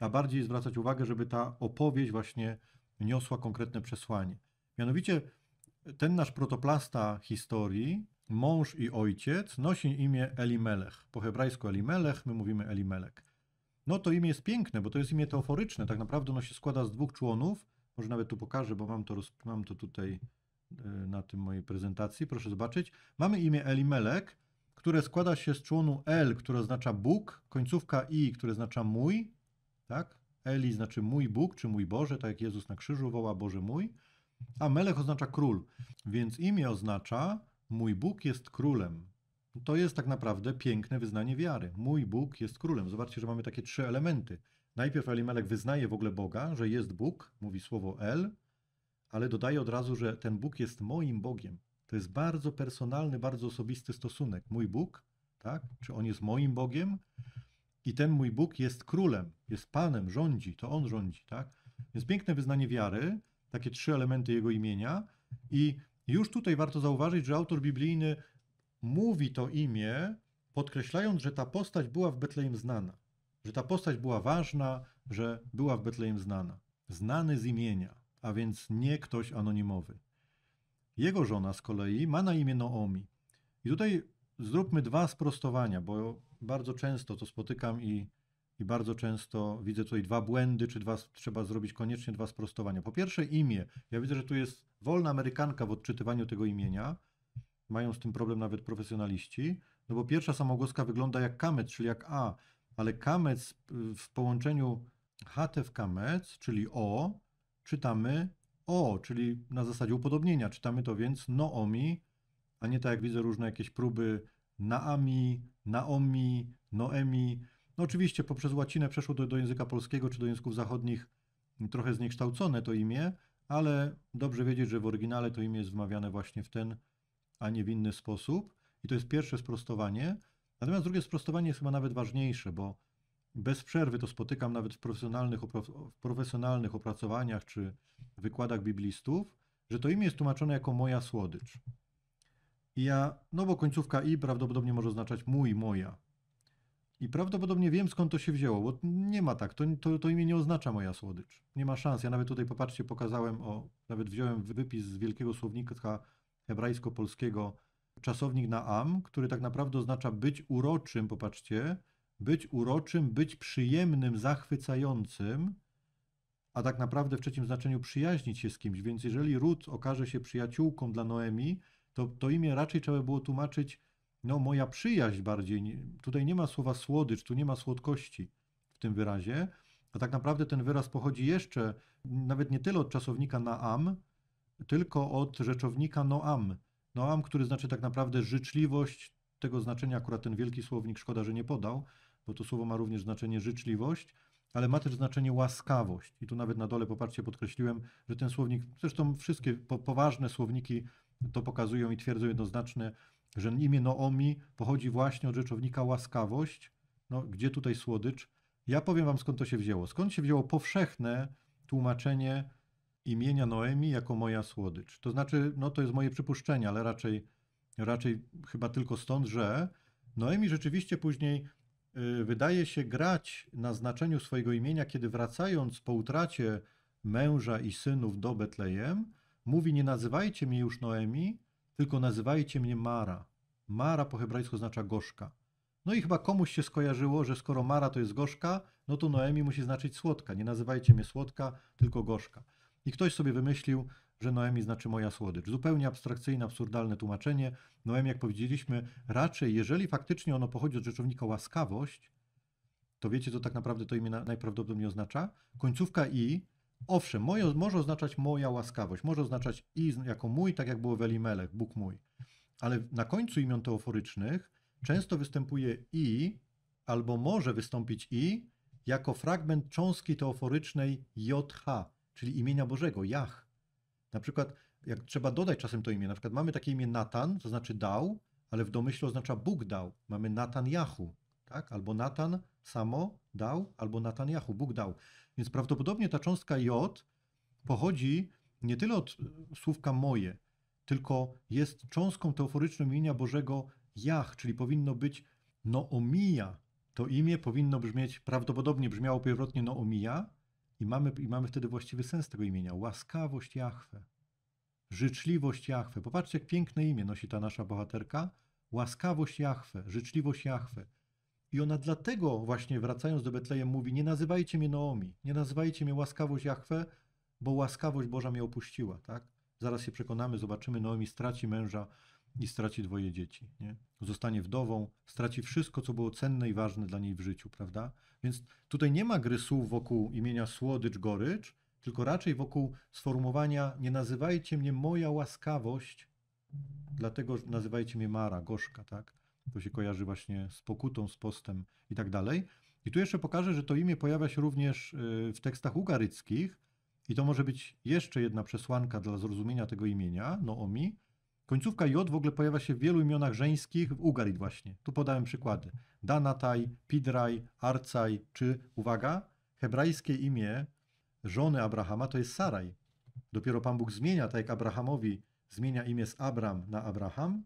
a bardziej zwracać uwagę, żeby ta opowieść właśnie niosła konkretne przesłanie. Mianowicie ten nasz protoplasta historii, mąż i ojciec, nosi imię Elimelech. Po hebrajsku Elimelech, my mówimy Elimelech. No to imię jest piękne, bo to jest imię teoforyczne. Tak naprawdę ono się składa z dwóch członów. Może nawet tu pokażę, bo mam to, mam to tutaj e, na tym mojej prezentacji. Proszę zobaczyć. Mamy imię Elimelek, które składa się z członu El, które oznacza Bóg, końcówka I, które oznacza mój, tak? Eli znaczy mój Bóg, czy mój Boże, tak jak Jezus na krzyżu woła Boże mój, a Melech oznacza król. Więc imię oznacza mój Bóg jest królem. To jest tak naprawdę piękne wyznanie wiary. Mój Bóg jest królem. Zobaczcie, że mamy takie trzy elementy. Najpierw Elimelek wyznaje w ogóle Boga, że jest Bóg, mówi słowo El, ale dodaje od razu, że ten Bóg jest moim Bogiem. To jest bardzo personalny, bardzo osobisty stosunek. Mój Bóg, tak? Czy on jest moim Bogiem? I ten mój Bóg jest królem, jest panem, rządzi, to on rządzi, tak? Więc piękne wyznanie wiary, takie trzy elementy jego imienia i już tutaj warto zauważyć, że autor biblijny mówi to imię, podkreślając, że ta postać była w Betlejem znana, że ta postać była ważna, że była w Betlejem znana. Znany z imienia, a więc nie ktoś anonimowy. Jego żona z kolei ma na imię Noomi. I tutaj zróbmy dwa sprostowania, bo bardzo często to spotykam i, i bardzo często widzę tutaj dwa błędy, czy dwa, trzeba zrobić koniecznie dwa sprostowania. Po pierwsze, imię. Ja widzę, że tu jest wolna Amerykanka w odczytywaniu tego imienia mają z tym problem nawet profesjonaliści, no bo pierwsza samogłoska wygląda jak kamec, czyli jak A, ale kamec y, w połączeniu HT w kamec, czyli O, czytamy O, czyli na zasadzie upodobnienia. Czytamy to więc Noomi, a nie tak jak widzę różne jakieś próby Naami, Naomi, Noemi. No oczywiście poprzez łacinę przeszło do, do języka polskiego czy do języków zachodnich mm, trochę zniekształcone to imię, ale dobrze wiedzieć, że w oryginale to imię jest wymawiane właśnie w ten a nie w inny sposób. I to jest pierwsze sprostowanie. Natomiast drugie sprostowanie jest chyba nawet ważniejsze, bo bez przerwy to spotykam nawet w profesjonalnych, w profesjonalnych opracowaniach czy wykładach biblistów, że to imię jest tłumaczone jako moja słodycz. I ja, no bo końcówka i prawdopodobnie może oznaczać mój, moja. I prawdopodobnie wiem skąd to się wzięło, bo nie ma tak, to, to, to imię nie oznacza moja słodycz. Nie ma szans. Ja nawet tutaj, popatrzcie, pokazałem, o, nawet wziąłem wypis z wielkiego słownika hebrajsko-polskiego czasownik na am, który tak naprawdę oznacza być uroczym, popatrzcie, być uroczym, być przyjemnym, zachwycającym, a tak naprawdę w trzecim znaczeniu przyjaźnić się z kimś. Więc jeżeli Rut okaże się przyjaciółką dla Noemi, to, to imię raczej trzeba było tłumaczyć, no moja przyjaźń bardziej. Tutaj nie ma słowa słodycz, tu nie ma słodkości w tym wyrazie. A tak naprawdę ten wyraz pochodzi jeszcze nawet nie tyle od czasownika na am, tylko od rzeczownika noam. Noam, który znaczy tak naprawdę życzliwość, tego znaczenia akurat ten wielki słownik szkoda, że nie podał, bo to słowo ma również znaczenie życzliwość, ale ma też znaczenie łaskawość. I tu nawet na dole poparcie podkreśliłem, że ten słownik, zresztą wszystkie po, poważne słowniki to pokazują i twierdzą jednoznacznie, że imię Noomi pochodzi właśnie od rzeczownika łaskawość. No, gdzie tutaj słodycz? Ja powiem wam skąd to się wzięło. Skąd się wzięło powszechne tłumaczenie imienia Noemi jako moja słodycz. To znaczy, no to jest moje przypuszczenie, ale raczej, raczej chyba tylko stąd, że Noemi rzeczywiście później y, wydaje się grać na znaczeniu swojego imienia, kiedy wracając po utracie męża i synów do Betlejem, mówi: Nie nazywajcie mnie już Noemi, tylko nazywajcie mnie Mara. Mara po hebrajsku oznacza gorzka. No i chyba komuś się skojarzyło, że skoro Mara to jest gorzka, no to Noemi musi znaczyć słodka. Nie nazywajcie mnie słodka, tylko gorzka. I ktoś sobie wymyślił, że Noemi znaczy moja słodycz. Zupełnie abstrakcyjne, absurdalne tłumaczenie. Noemi, jak powiedzieliśmy, raczej, jeżeli faktycznie ono pochodzi od rzeczownika łaskawość, to wiecie, co tak naprawdę to imię najprawdopodobniej oznacza? Końcówka i, owszem, moje, może oznaczać moja łaskawość, może oznaczać i jako mój, tak jak było w Elimelech, Bóg mój. Ale na końcu imion teoforycznych często występuje i, albo może wystąpić i, jako fragment cząstki teoforycznej JH, czyli imienia Bożego, Jach. Na przykład, jak trzeba dodać czasem to imię, na przykład mamy takie imię Natan, to znaczy dał, ale w domyśle oznacza Bóg dał. Mamy Natan Jahu, tak? Albo Natan samo dał, albo Natan Jahu, Bóg dał. Więc prawdopodobnie ta cząstka J pochodzi nie tyle od e, słówka moje, tylko jest cząstką teoforyczną imienia Bożego Jach, czyli powinno być Noomija. To imię powinno brzmieć, prawdopodobnie brzmiało pierwotnie Noomija, i mamy, I mamy wtedy właściwy sens tego imienia. Łaskawość jachwę Życzliwość jachwę Popatrzcie, jak piękne imię nosi ta nasza bohaterka. Łaskawość jachwę życzliwość jachwę I ona dlatego właśnie wracając do Betlejem mówi, nie nazywajcie mnie Naomi, nie nazywajcie mnie łaskawość jachwę bo łaskawość Boża mnie opuściła, tak? Zaraz się przekonamy, zobaczymy, Naomi straci męża, i straci dwoje dzieci. Nie? Zostanie wdową, straci wszystko, co było cenne i ważne dla niej w życiu, prawda? Więc tutaj nie ma gry słów wokół imienia słodycz, gorycz, tylko raczej wokół sformułowania nie nazywajcie mnie moja łaskawość, dlatego nazywajcie mnie Mara, gorzka, tak? To się kojarzy właśnie z pokutą, z postem i tak dalej. I tu jeszcze pokażę, że to imię pojawia się również y, w tekstach ugaryckich i to może być jeszcze jedna przesłanka dla zrozumienia tego imienia, Noomi, Końcówka J w ogóle pojawia się w wielu imionach żeńskich w Ugarit właśnie. Tu podałem przykłady. Danataj, Pidraj, Arcaj, czy, uwaga, hebrajskie imię żony Abrahama to jest Saraj. Dopiero Pan Bóg zmienia, tak jak Abrahamowi zmienia imię z Abram na Abraham,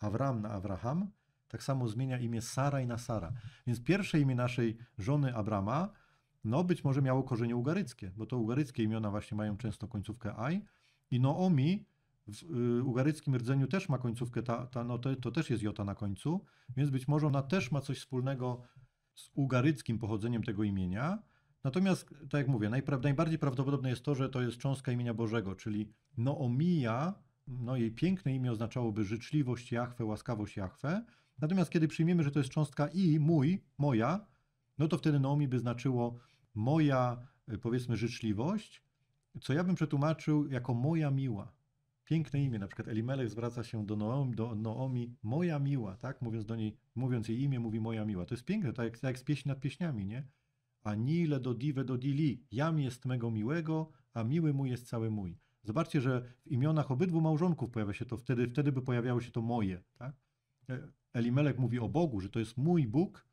Awram na Abraham, tak samo zmienia imię Saraj na Sara. Więc pierwsze imię naszej żony Abrama, no być może miało korzenie ugaryckie, bo to ugaryckie imiona właśnie mają często końcówkę aj. I Noomi w y, ugaryckim rdzeniu też ma końcówkę, ta, ta, no to, to też jest jota na końcu, więc być może ona też ma coś wspólnego z ugaryckim pochodzeniem tego imienia. Natomiast, tak jak mówię, najpra najbardziej prawdopodobne jest to, że to jest cząstka imienia Bożego, czyli Noomija, no jej piękne imię oznaczałoby życzliwość Jahwe, łaskawość Jahwe. Natomiast kiedy przyjmiemy, że to jest cząstka i, mój, moja, no to wtedy Noomi by znaczyło moja, y, powiedzmy, życzliwość, co ja bym przetłumaczył jako moja miła piękne imię. Na przykład Elimelech zwraca się do Noomi, do Noomi, moja miła, tak? Mówiąc do niej, mówiąc jej imię, mówi moja miła. To jest piękne, tak jak, jak z pieśni nad pieśniami, nie? A nile do diwe do dili, jam jest mego miłego, a miły mój jest cały mój. Zobaczcie, że w imionach obydwu małżonków pojawia się to, wtedy, wtedy by pojawiało się to moje, tak? E, Elimelek mówi o Bogu, że to jest mój Bóg,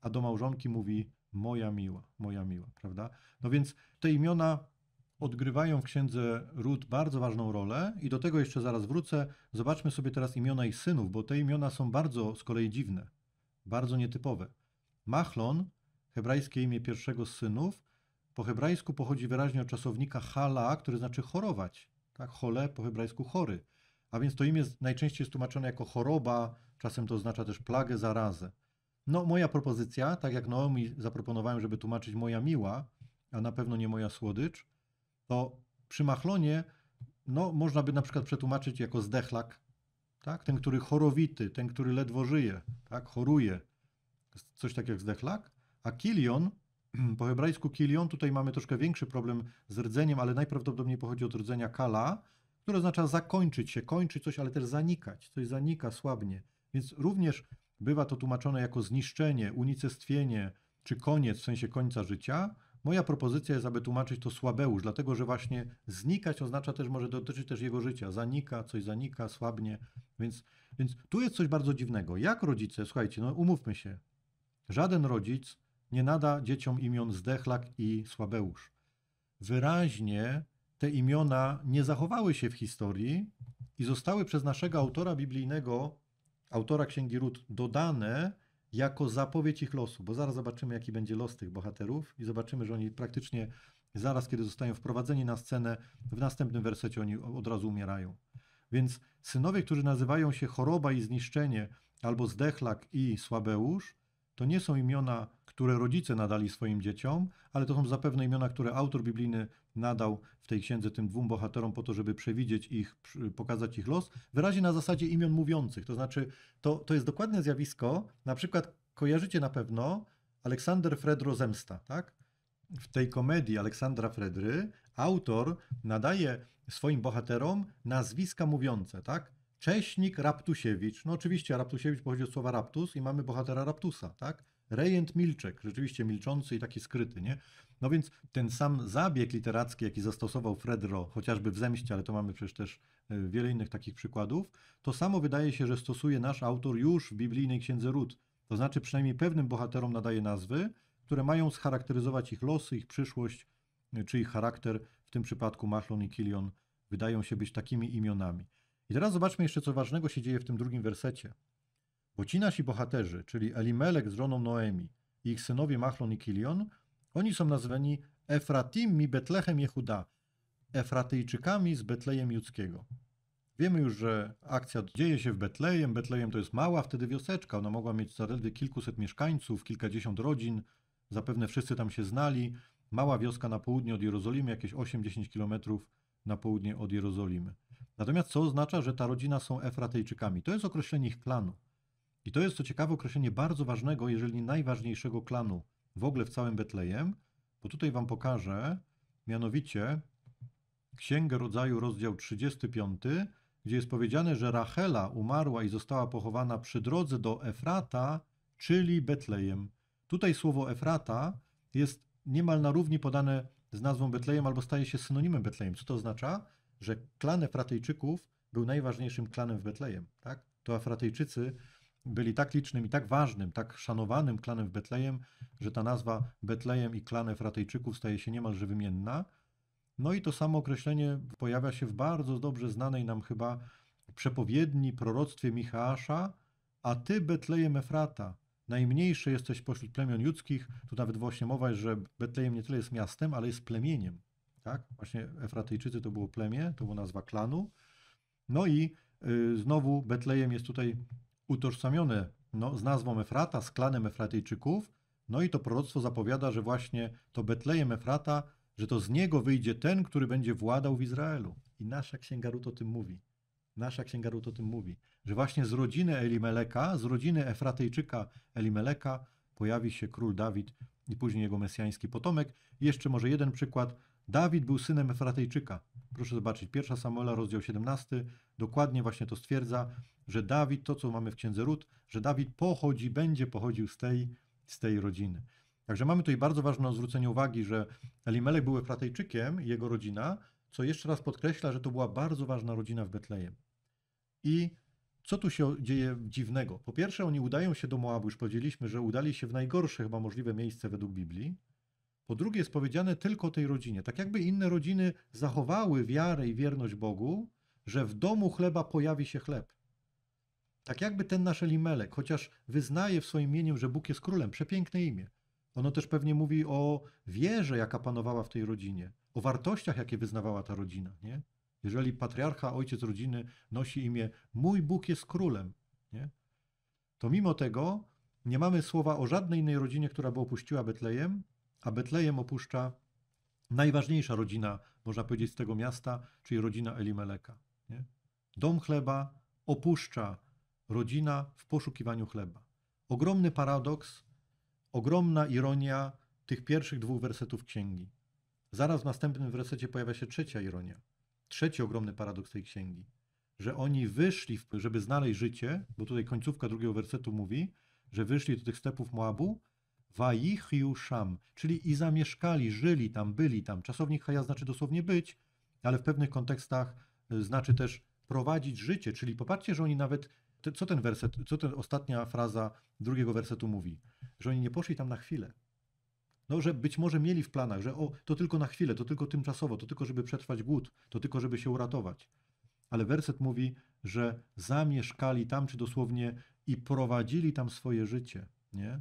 a do małżonki mówi moja miła, moja miła, prawda? No więc te imiona odgrywają w księdze Rut bardzo ważną rolę i do tego jeszcze zaraz wrócę. Zobaczmy sobie teraz imiona ich synów, bo te imiona są bardzo z kolei dziwne, bardzo nietypowe. Machlon, hebrajskie imię pierwszego z synów, po hebrajsku pochodzi wyraźnie od czasownika hala, który znaczy chorować. Tak, chole po hebrajsku chory. A więc to imię najczęściej jest tłumaczone jako choroba, czasem to oznacza też plagę, zarazę. No, moja propozycja, tak jak Naomi zaproponowałem, żeby tłumaczyć moja miła, a na pewno nie moja słodycz, to przy machlonie no, można by na przykład przetłumaczyć jako zdechlak, tak? ten, który chorowity, ten, który ledwo żyje, tak? choruje, coś takiego jak zdechlak, a kilion, po hebrajsku kilion, tutaj mamy troszkę większy problem z rdzeniem, ale najprawdopodobniej pochodzi od rdzenia kala, które oznacza zakończyć się, kończyć coś, ale też zanikać, coś zanika, słabnie. Więc również bywa to tłumaczone jako zniszczenie, unicestwienie czy koniec w sensie końca życia, Moja propozycja jest, aby tłumaczyć to słabeusz, dlatego że właśnie znikać oznacza też, może dotyczyć też jego życia. Zanika, coś zanika, słabnie. Więc, więc tu jest coś bardzo dziwnego. Jak rodzice, słuchajcie, no umówmy się, żaden rodzic nie nada dzieciom imion Zdechlak i Słabeusz. Wyraźnie te imiona nie zachowały się w historii i zostały przez naszego autora biblijnego, autora Księgi Ród dodane jako zapowiedź ich losu, bo zaraz zobaczymy, jaki będzie los tych bohaterów i zobaczymy, że oni praktycznie zaraz, kiedy zostają wprowadzeni na scenę, w następnym wersecie oni od razu umierają. Więc synowie, którzy nazywają się choroba i zniszczenie, albo zdechlak i słabeusz, to nie są imiona które rodzice nadali swoim dzieciom, ale to są zapewne imiona, które autor biblijny nadał w tej księdze tym dwóm bohaterom po to, żeby przewidzieć ich, pokazać ich los, wyraźnie na zasadzie imion mówiących. To znaczy, to, to jest dokładne zjawisko, na przykład kojarzycie na pewno Aleksander Fredro Zemsta, tak? w tej komedii Aleksandra Fredry autor nadaje swoim bohaterom nazwiska mówiące, tak? Cześnik Raptusiewicz. No oczywiście Raptusiewicz pochodzi od słowa raptus i mamy bohatera Raptusa, tak? Rejent Milczek, rzeczywiście milczący i taki skryty, nie? No więc ten sam zabieg literacki, jaki zastosował Fredro, chociażby w Zemście, ale to mamy przecież też e, wiele innych takich przykładów, to samo wydaje się, że stosuje nasz autor już w biblijnej Księdze Rut. To znaczy przynajmniej pewnym bohaterom nadaje nazwy, które mają scharakteryzować ich losy, ich przyszłość, e, czy ich charakter, w tym przypadku Machlon i Kilion, wydają się być takimi imionami. I teraz zobaczmy jeszcze, co ważnego się dzieje w tym drugim wersecie. Bo nasi bohaterzy, czyli Elimelek z żoną Noemi i ich synowie Machlon i Kilion, oni są nazwani Efratimi Betlechem Jehuda, Efratyjczykami z Betlejem Judzkiego. Wiemy już, że akcja dzieje się w Betlejem. Betlejem to jest mała wtedy wioseczka. Ona mogła mieć zaledwie kilkuset mieszkańców, kilkadziesiąt rodzin. Zapewne wszyscy tam się znali. Mała wioska na południe od Jerozolimy, jakieś 8-10 kilometrów na południe od Jerozolimy. Natomiast co oznacza, że ta rodzina są Efratejczykami? To jest określenie ich klanu. I to jest co ciekawe określenie bardzo ważnego, jeżeli najważniejszego klanu w ogóle w całym Betlejem, bo tutaj wam pokażę, mianowicie Księgę Rodzaju, rozdział 35, gdzie jest powiedziane, że Rachela umarła i została pochowana przy drodze do Efrata, czyli Betlejem. Tutaj słowo Efrata jest niemal na równi podane z nazwą Betlejem albo staje się synonimem Betlejem. Co to oznacza? Że klan Efratejczyków był najważniejszym klanem w Betlejem. Tak? To Efratejczycy byli tak licznym i tak ważnym, tak szanowanym klanem w Betlejem, że ta nazwa Betlejem i klan Efratejczyków staje się niemalże wymienna. No i to samo określenie pojawia się w bardzo dobrze znanej nam chyba przepowiedni proroctwie Michała, a ty Betlejem Efrata, najmniejszy jesteś pośród plemion judzkich. Tu nawet właśnie mowa jest, że Betlejem nie tyle jest miastem, ale jest plemieniem. Tak? Właśnie Efratejczycy to było plemię, to była nazwa klanu. No i y, znowu Betlejem jest tutaj utożsamione no, z nazwą Efrata, z klanem Efratyjczyków. No i to proroctwo zapowiada, że właśnie to Betlejem Efrata, że to z niego wyjdzie ten, który będzie władał w Izraelu. I nasza księga Rut o tym mówi. Nasza księga Rut o tym mówi, że właśnie z rodziny Elimeleka, z rodziny Efratyjczyka Elimeleka pojawi się król Dawid i później jego mesjański potomek. I jeszcze może jeden przykład. Dawid był synem Efratyjczyka. Proszę zobaczyć, pierwsza Samuela, rozdział 17, dokładnie właśnie to stwierdza, że Dawid, to co mamy w księdze Rut, że Dawid pochodzi, będzie pochodził z tej, z tej rodziny. Także mamy tutaj bardzo ważne zwrócenie uwagi, że Elimelek był Efratejczykiem i jego rodzina, co jeszcze raz podkreśla, że to była bardzo ważna rodzina w Betlejem. I co tu się dzieje dziwnego? Po pierwsze, oni udają się do Moabu, już powiedzieliśmy, że udali się w najgorsze chyba możliwe miejsce według Biblii, po drugie, jest powiedziane tylko tej rodzinie. Tak jakby inne rodziny zachowały wiarę i wierność Bogu, że w domu chleba pojawi się chleb. Tak jakby ten nasz Elimelek, chociaż wyznaje w swoim imieniu, że Bóg jest królem, przepiękne imię. Ono też pewnie mówi o wierze, jaka panowała w tej rodzinie, o wartościach, jakie wyznawała ta rodzina. Nie? Jeżeli patriarcha, ojciec rodziny nosi imię mój Bóg jest królem, nie? to mimo tego nie mamy słowa o żadnej innej rodzinie, która by opuściła Betlejem, a Betlejem opuszcza najważniejsza rodzina, można powiedzieć, z tego miasta, czyli rodzina Elimeleka. Nie? Dom chleba opuszcza rodzina w poszukiwaniu chleba. Ogromny paradoks, ogromna ironia tych pierwszych dwóch wersetów księgi. Zaraz w następnym wersecie pojawia się trzecia ironia. Trzeci ogromny paradoks tej księgi, że oni wyszli, żeby znaleźć życie, bo tutaj końcówka drugiego wersetu mówi, że wyszli do tych stepów Moabu, Waichiuszam, czyli i zamieszkali, żyli tam, byli tam. Czasownik haja znaczy dosłownie być, ale w pewnych kontekstach y, znaczy też prowadzić życie, czyli popatrzcie, że oni nawet, te, co ten werset, co ta ostatnia fraza drugiego wersetu mówi, że oni nie poszli tam na chwilę. No, że być może mieli w planach, że o, to tylko na chwilę, to tylko tymczasowo, to tylko żeby przetrwać głód, to tylko żeby się uratować. Ale werset mówi, że zamieszkali tam, czy dosłownie i prowadzili tam swoje życie, nie?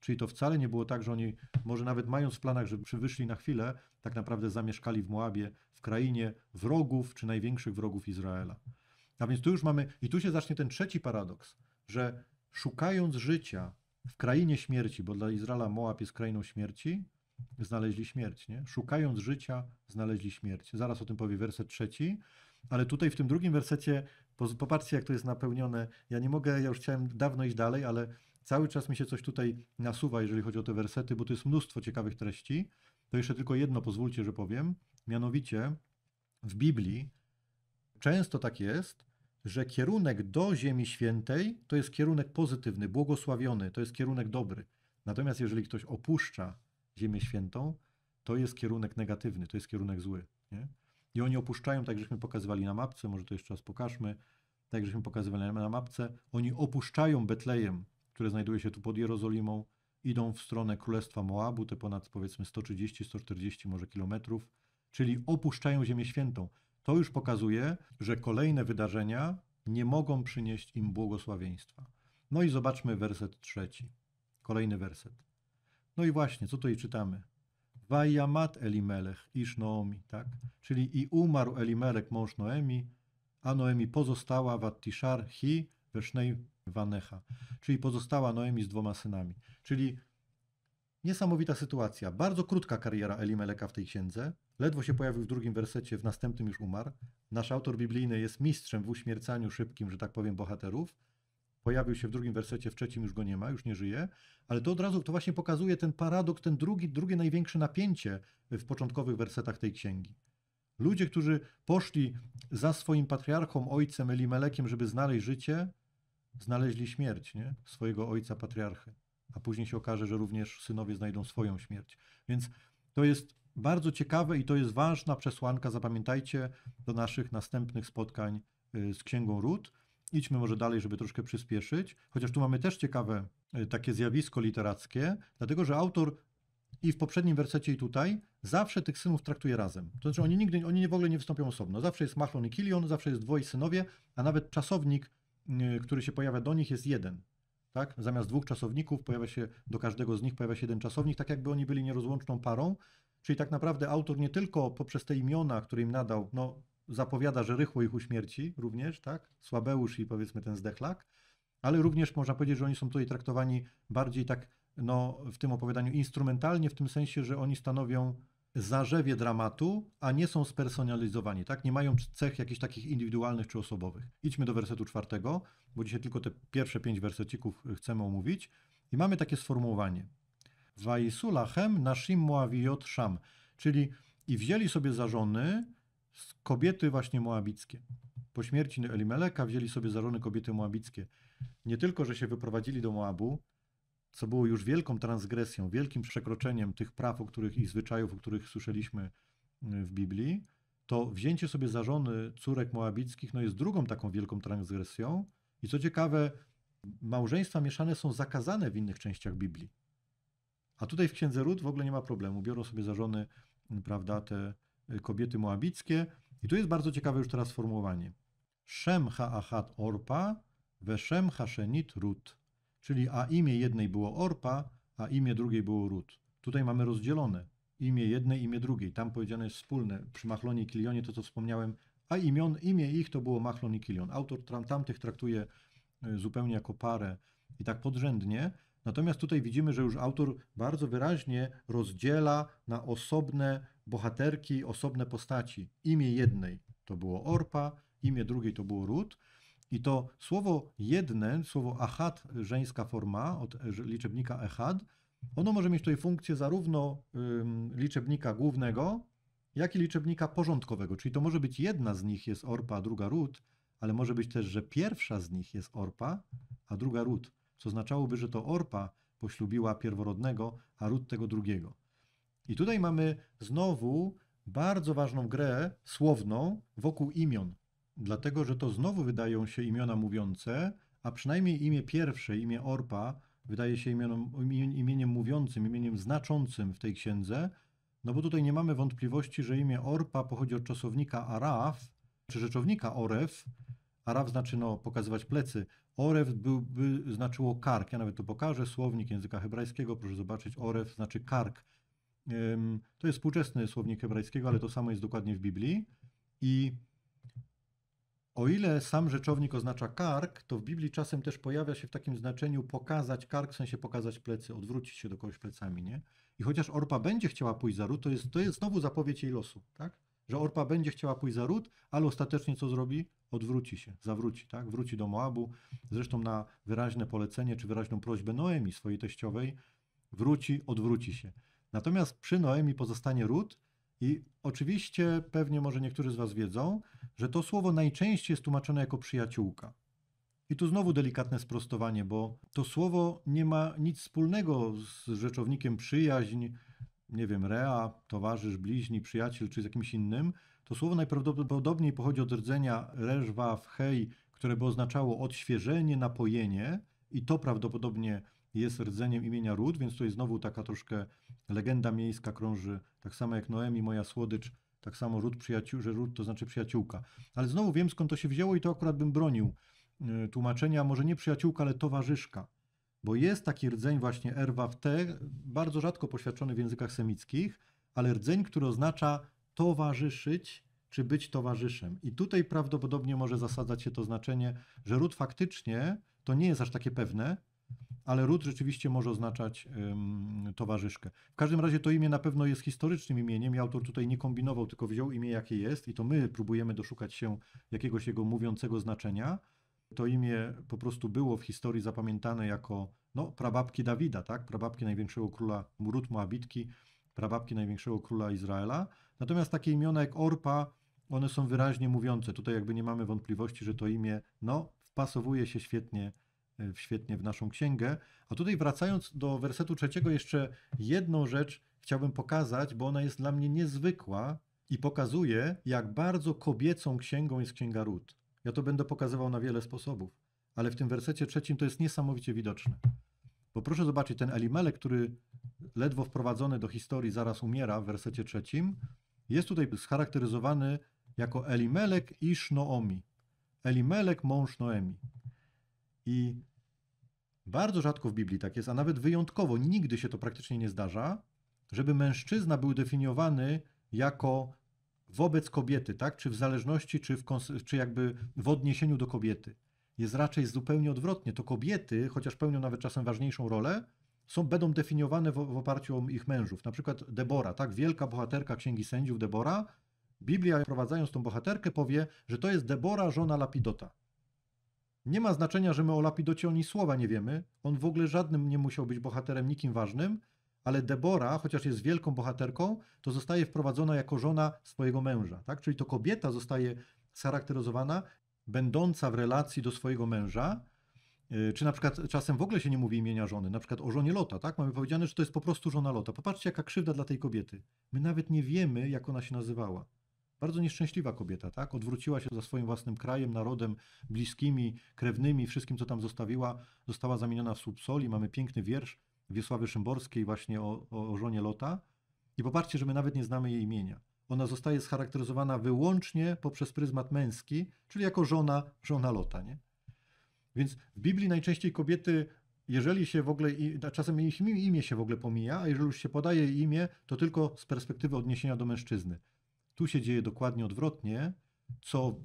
Czyli to wcale nie było tak, że oni, może nawet mając w planach, że przywyszli na chwilę, tak naprawdę zamieszkali w Moabie, w krainie wrogów czy największych wrogów Izraela. A więc tu już mamy, i tu się zacznie ten trzeci paradoks, że szukając życia w krainie śmierci, bo dla Izraela Moab jest krainą śmierci, znaleźli śmierć, nie? Szukając życia, znaleźli śmierć. Zaraz o tym powie werset trzeci, ale tutaj w tym drugim wersecie, popatrzcie jak to jest napełnione, ja nie mogę, ja już chciałem dawno iść dalej, ale Cały czas mi się coś tutaj nasuwa, jeżeli chodzi o te wersety, bo to jest mnóstwo ciekawych treści. To jeszcze tylko jedno pozwólcie, że powiem. Mianowicie w Biblii często tak jest, że kierunek do Ziemi Świętej to jest kierunek pozytywny, błogosławiony, to jest kierunek dobry. Natomiast jeżeli ktoś opuszcza Ziemię Świętą, to jest kierunek negatywny, to jest kierunek zły. Nie? I oni opuszczają, tak żeśmy pokazywali na mapce, może to jeszcze raz pokażmy, tak żeśmy pokazywali na mapce, oni opuszczają Betlejem, które znajduje się tu pod Jerozolimą, idą w stronę Królestwa Moabu, te ponad powiedzmy 130-140 może kilometrów, czyli opuszczają Ziemię Świętą. To już pokazuje, że kolejne wydarzenia nie mogą przynieść im błogosławieństwa. No i zobaczmy werset trzeci. Kolejny werset. No i właśnie, co tutaj czytamy? Wajamat Elimelech, Ish Noomi, tak? Czyli i umarł Elimelech, mąż Noemi, a Noemi pozostała w Attishar hi, wesznej Wanecha, czyli pozostała Noemi z dwoma synami. Czyli niesamowita sytuacja. Bardzo krótka kariera Elimeleka w tej księdze. Ledwo się pojawił w drugim wersecie, w następnym już umarł. Nasz autor biblijny jest mistrzem w uśmiercaniu szybkim, że tak powiem, bohaterów. Pojawił się w drugim wersecie, w trzecim już go nie ma, już nie żyje, ale to od razu to właśnie pokazuje ten paradoks, ten drugi, drugie największe napięcie w początkowych wersetach tej księgi. Ludzie, którzy poszli za swoim patriarchą, ojcem Elimelekiem, żeby znaleźć życie, znaleźli śmierć nie? swojego ojca patriarchy, a później się okaże, że również synowie znajdą swoją śmierć. Więc to jest bardzo ciekawe i to jest ważna przesłanka, zapamiętajcie, do naszych następnych spotkań y, z Księgą Ród. Idźmy może dalej, żeby troszkę przyspieszyć, chociaż tu mamy też ciekawe y, takie zjawisko literackie, dlatego że autor i w poprzednim wersecie i tutaj zawsze tych synów traktuje razem. To znaczy oni nigdy, oni w ogóle nie wystąpią osobno. Zawsze jest Machlon i Kilion, zawsze jest dwoje synowie, a nawet czasownik Y, który się pojawia do nich, jest jeden. Tak? Zamiast dwóch czasowników pojawia się, do każdego z nich pojawia się jeden czasownik, tak jakby oni byli nierozłączną parą. Czyli tak naprawdę autor nie tylko poprzez te imiona, które im nadał, no, zapowiada, że rychło ich uśmierci również, tak? Słabeusz i powiedzmy ten zdechlak, ale również można powiedzieć, że oni są tutaj traktowani bardziej tak no, w tym opowiadaniu instrumentalnie, w tym sensie, że oni stanowią zarzewie dramatu, a nie są spersonalizowani, tak? Nie mają cech jakichś takich indywidualnych czy osobowych. Idźmy do wersetu czwartego, bo dzisiaj tylko te pierwsze pięć wersecików y, chcemy omówić. I mamy takie sformułowanie. Waisulachem naszim Moawijot Szam, czyli i wzięli sobie za żony z kobiety właśnie moabickie. Po śmierci Elimeleka wzięli sobie za żony kobiety moabickie. Nie tylko, że się wyprowadzili do Moabu, co było już wielką transgresją, wielkim przekroczeniem tych praw, o których i zwyczajów, o których słyszeliśmy mm, w Biblii, to wzięcie sobie za żony córek moabickich no jest drugą taką wielką transgresją. I co ciekawe, małżeństwa mieszane są zakazane w innych częściach Biblii. A tutaj w księdze Rut w ogóle nie ma problemu. Biorą sobie za żony, mm, prawda, te y, kobiety moabickie. I tu jest bardzo ciekawe już teraz sformułowanie. Shem ha'achat orpa, weszem haszenit rut. Czyli a imię jednej było Orpa, a imię drugiej było Rut. Tutaj mamy rozdzielone imię jednej, imię drugiej. Tam powiedziane jest wspólne. Przy Machlonie i Kilionie to, co wspomniałem, a imion, imię ich to było Machlon i Kilion. Autor tam, tamtych traktuje e, zupełnie jako parę i tak podrzędnie. Natomiast tutaj widzimy, że już autor bardzo wyraźnie rozdziela na osobne bohaterki, osobne postaci. Imię jednej to było Orpa, imię drugiej to było Rut. I to słowo jedne, słowo achat, żeńska forma od liczebnika echad, ono może mieć tutaj funkcję zarówno liczebnika głównego, jak i liczebnika porządkowego. Czyli to może być jedna z nich jest orpa, a druga ród, ale może być też, że pierwsza z nich jest orpa, a druga ród, co oznaczałoby, że to orpa poślubiła pierworodnego, a ród tego drugiego. I tutaj mamy znowu bardzo ważną grę słowną wokół imion dlatego że to znowu wydają się imiona mówiące, a przynajmniej imię pierwsze, imię Orpa, wydaje się imieniem mówiącym, imieniem znaczącym w tej księdze, no bo tutaj nie mamy wątpliwości, że imię Orpa pochodzi od czasownika Araf, czy rzeczownika Oref. Araf znaczy no, pokazywać plecy. Oref byłby, znaczyło kark. Ja nawet to pokażę. Słownik języka hebrajskiego, proszę zobaczyć. Oref znaczy kark. To jest współczesny słownik hebrajskiego, ale to samo jest dokładnie w Biblii. I o ile sam rzeczownik oznacza kark, to w Biblii czasem też pojawia się w takim znaczeniu pokazać kark, w sensie pokazać plecy, odwrócić się do kogoś plecami, nie? I chociaż Orpa będzie chciała pójść za ród, to jest, to jest znowu zapowiedź jej losu, tak? Że Orpa będzie chciała pójść za ród, ale ostatecznie co zrobi? Odwróci się, zawróci, tak? Wróci do Moabu. Zresztą na wyraźne polecenie czy wyraźną prośbę Noemi, swojej teściowej, wróci, odwróci się. Natomiast przy Noemi pozostanie ród, i oczywiście pewnie może niektórzy z Was wiedzą, że to słowo najczęściej jest tłumaczone jako przyjaciółka. I tu znowu delikatne sprostowanie, bo to słowo nie ma nic wspólnego z rzeczownikiem przyjaźń, nie wiem, rea, towarzysz, bliźni, przyjaciel czy z jakimś innym. To słowo najprawdopodobniej pochodzi od rdzenia reżwa w hej, które by oznaczało odświeżenie, napojenie i to prawdopodobnie jest rdzeniem imienia Ród, więc tutaj znowu taka troszkę legenda miejska krąży, tak samo jak Noemi, moja słodycz, tak samo Ród przyjaciół, że Ród to znaczy przyjaciółka. Ale znowu wiem skąd to się wzięło i to akurat bym bronił e, tłumaczenia, może nie przyjaciółka, ale towarzyszka. Bo jest taki rdzeń właśnie erwa w te, bardzo rzadko poświadczony w językach semickich, ale rdzeń, który oznacza towarzyszyć czy być towarzyszem. I tutaj prawdopodobnie może zasadzać się to znaczenie, że ród faktycznie, to nie jest aż takie pewne, ale Rut rzeczywiście może oznaczać towarzyszkę. W każdym razie to imię na pewno jest historycznym imieniem i autor tutaj nie kombinował, tylko wziął imię jakie jest i to my próbujemy doszukać się jakiegoś jego mówiącego znaczenia. To imię po prostu było w historii zapamiętane jako no, prababki Dawida, tak? prababki największego króla Murut Moabitki, prababki największego króla Izraela. Natomiast takie imiona jak Orpa, one są wyraźnie mówiące. Tutaj jakby nie mamy wątpliwości, że to imię no, wpasowuje się świetnie E, świetnie w naszą księgę. A tutaj wracając do wersetu trzeciego, jeszcze jedną rzecz chciałbym pokazać, bo ona jest dla mnie niezwykła i pokazuje, jak bardzo kobiecą księgą jest księga Rut. Ja to będę pokazywał na wiele sposobów, ale w tym wersecie trzecim to jest niesamowicie widoczne. Bo proszę zobaczyć, ten Elimelek, który ledwo wprowadzony do historii zaraz umiera w wersecie trzecim, jest tutaj scharakteryzowany jako Elimelek iż Noomi. Elimelek, mąż Noemi. I bardzo rzadko w Biblii tak jest, a nawet wyjątkowo nigdy się to praktycznie nie zdarza, żeby mężczyzna był definiowany jako wobec kobiety, tak? Czy w zależności, czy, w czy jakby w odniesieniu do kobiety. Jest raczej zupełnie odwrotnie. To kobiety, chociaż pełnią nawet czasem ważniejszą rolę, są, będą definiowane w, w oparciu o ich mężów. Na przykład Debora, tak? Wielka bohaterka Księgi Sędziów Debora. Biblia, prowadzając tą bohaterkę, powie, że to jest Debora, żona Lapidota. Nie ma znaczenia, że my o Lapidocie ani słowa nie wiemy. On w ogóle żadnym nie musiał być bohaterem, nikim ważnym, ale Debora, chociaż jest wielką bohaterką, to zostaje wprowadzona jako żona swojego męża. Tak? Czyli to kobieta zostaje scharakteryzowana, będąca w relacji do swojego męża, y, czy na przykład czasem w ogóle się nie mówi imienia żony, na przykład o żonie Lota, tak? Mamy powiedziane, że to jest po prostu żona Lota. Popatrzcie, jaka krzywda dla tej kobiety. My nawet nie wiemy, jak ona się nazywała. Bardzo nieszczęśliwa kobieta, tak? Odwróciła się za swoim własnym krajem, narodem, bliskimi, krewnymi, wszystkim, co tam zostawiła. Została zamieniona w słup soli. Mamy piękny wiersz Wiesławy Szymborskiej właśnie o, o żonie Lota. I popatrzcie, że my nawet nie znamy jej imienia. Ona zostaje scharakteryzowana wyłącznie poprzez pryzmat męski, czyli jako żona, żona Lota, nie? Więc w Biblii najczęściej kobiety jeżeli się w ogóle, czasem ich imię się w ogóle pomija, a jeżeli już się podaje imię, to tylko z perspektywy odniesienia do mężczyzny. Tu się dzieje dokładnie odwrotnie, co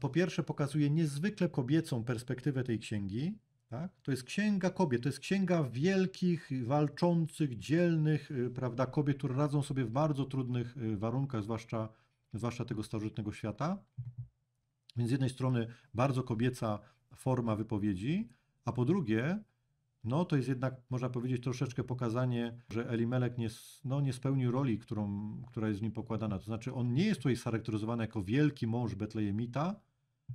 po pierwsze pokazuje niezwykle kobiecą perspektywę tej księgi. Tak? To jest księga kobiet, to jest księga wielkich, walczących, dzielnych y, prawda, kobiet, które radzą sobie w bardzo trudnych y, warunkach, zwłaszcza, zwłaszcza tego starożytnego świata. Więc z jednej strony bardzo kobieca forma wypowiedzi, a po drugie no to jest jednak, można powiedzieć, troszeczkę pokazanie, że Elimelek nie, no, nie spełnił roli, którą, która jest w nim pokładana. To znaczy, on nie jest tutaj scharakteryzowany jako wielki mąż Betlejemita,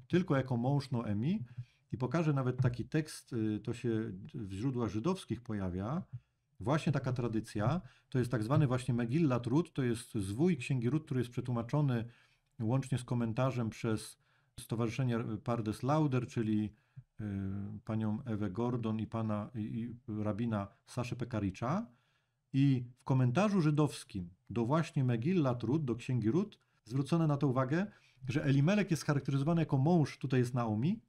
tylko jako mąż Noemi. I pokażę nawet taki tekst, y, to się w źródłach żydowskich pojawia, właśnie taka tradycja. To jest tak zwany właśnie Megillat Rut, to jest zwój Księgi Rut, który jest przetłumaczony łącznie z komentarzem przez Stowarzyszenie Pardes Lauder, czyli Y, panią Ewę Gordon i pana i rabina Saszę Pekaricza. I w komentarzu żydowskim do właśnie Megillat Rut, do Księgi Rut, zwrócone na to uwagę, że Elimelek jest charakteryzowany jako mąż, tutaj jest Naomi.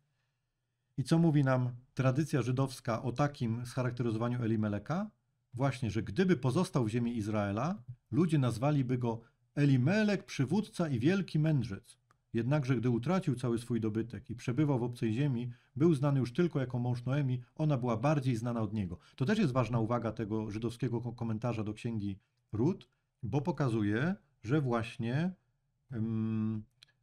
I co mówi nam tradycja żydowska o takim scharakteryzowaniu Elimeleka? Właśnie, że gdyby pozostał w ziemi Izraela, ludzie nazwaliby go Elimelek, przywódca i wielki mędrzec. Jednakże gdy utracił cały swój dobytek i przebywał w obcej ziemi, był znany już tylko jako mąż Noemi, ona była bardziej znana od niego. To też jest ważna uwaga tego żydowskiego komentarza do księgi Rut, bo pokazuje, że właśnie um,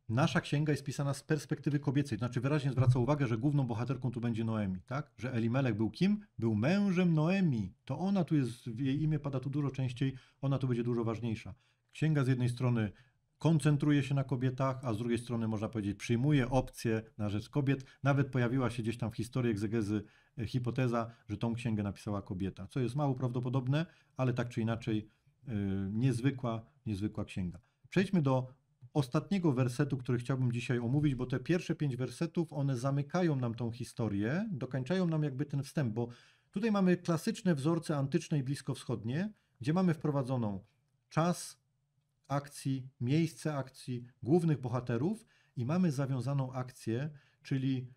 nasza księga jest pisana z perspektywy kobiecej. Znaczy wyraźnie zwraca uwagę, że główną bohaterką tu będzie Noemi, tak? Że Elimelek był kim? Był mężem Noemi. To ona tu jest, jej imię pada tu dużo częściej, ona tu będzie dużo ważniejsza. Księga z jednej strony koncentruje się na kobietach, a z drugiej strony można powiedzieć przyjmuje opcje na rzecz kobiet. Nawet pojawiła się gdzieś tam w historii egzegezy e, hipoteza, że tą księgę napisała kobieta, co jest mało prawdopodobne, ale tak czy inaczej e, niezwykła, niezwykła księga. Przejdźmy do ostatniego wersetu, który chciałbym dzisiaj omówić, bo te pierwsze pięć wersetów, one zamykają nam tą historię, dokańczają nam jakby ten wstęp, bo tutaj mamy klasyczne wzorce antyczne i bliskowschodnie, gdzie mamy wprowadzoną czas, akcji, miejsce akcji, głównych bohaterów i mamy zawiązaną akcję, czyli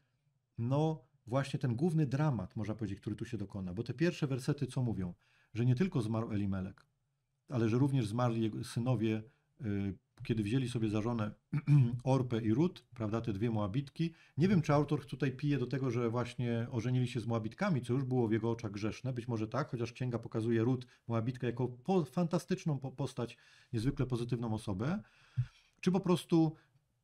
no właśnie ten główny dramat, można powiedzieć, który tu się dokona. Bo te pierwsze wersety co mówią? Że nie tylko zmarł Elimelek, ale że również zmarli synowie Y, kiedy wzięli sobie za żonę Orpę i Rut, prawda, te dwie Moabitki. Nie wiem, czy autor tutaj pije do tego, że właśnie ożenili się z Moabitkami, co już było w jego oczach grzeszne, być może tak, chociaż księga pokazuje Rut, Moabitkę, jako po fantastyczną postać, niezwykle pozytywną osobę, czy po prostu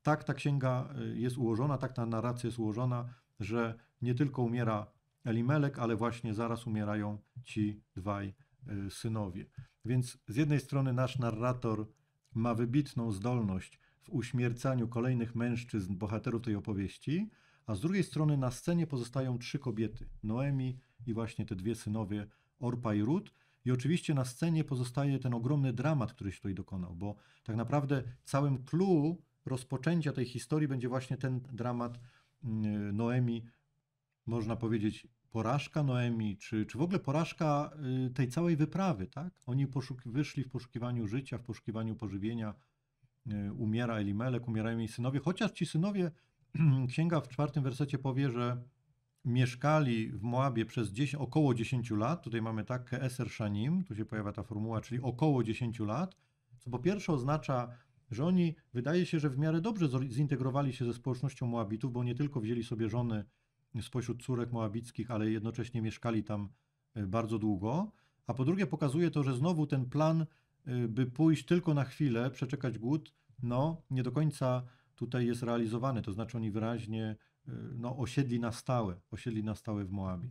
tak ta księga y, jest ułożona, tak ta narracja jest ułożona, że nie tylko umiera Elimelek, ale właśnie zaraz umierają ci dwaj y, synowie. Więc z jednej strony nasz narrator ma wybitną zdolność w uśmiercaniu kolejnych mężczyzn, bohaterów tej opowieści, a z drugiej strony na scenie pozostają trzy kobiety: Noemi i właśnie te dwie synowie, Orpa i Ruth. I oczywiście na scenie pozostaje ten ogromny dramat, który się tutaj dokonał, bo tak naprawdę całym clue rozpoczęcia tej historii będzie właśnie ten dramat mm, Noemi, można powiedzieć, porażka Noemi, czy, czy w ogóle porażka y, tej całej wyprawy, tak? Oni wyszli w poszukiwaniu życia, w poszukiwaniu pożywienia. Y, umiera Elimelek, umierają jej synowie, chociaż ci synowie, księga w czwartym wersecie powie, że mieszkali w Moabie przez 10, około 10 lat. Tutaj mamy tak, Eser Shanim, tu się pojawia ta formuła, czyli około 10 lat, co po pierwsze oznacza, że oni wydaje się, że w miarę dobrze zintegrowali się ze społecznością Moabitów, bo nie tylko wzięli sobie żony spośród córek moabickich, ale jednocześnie mieszkali tam e, bardzo długo. A po drugie pokazuje to, że znowu ten plan, e, by pójść tylko na chwilę, przeczekać głód, no nie do końca tutaj jest realizowany. To znaczy oni wyraźnie e, no, osiedli na stałe, osiedli na stałe w Moabie.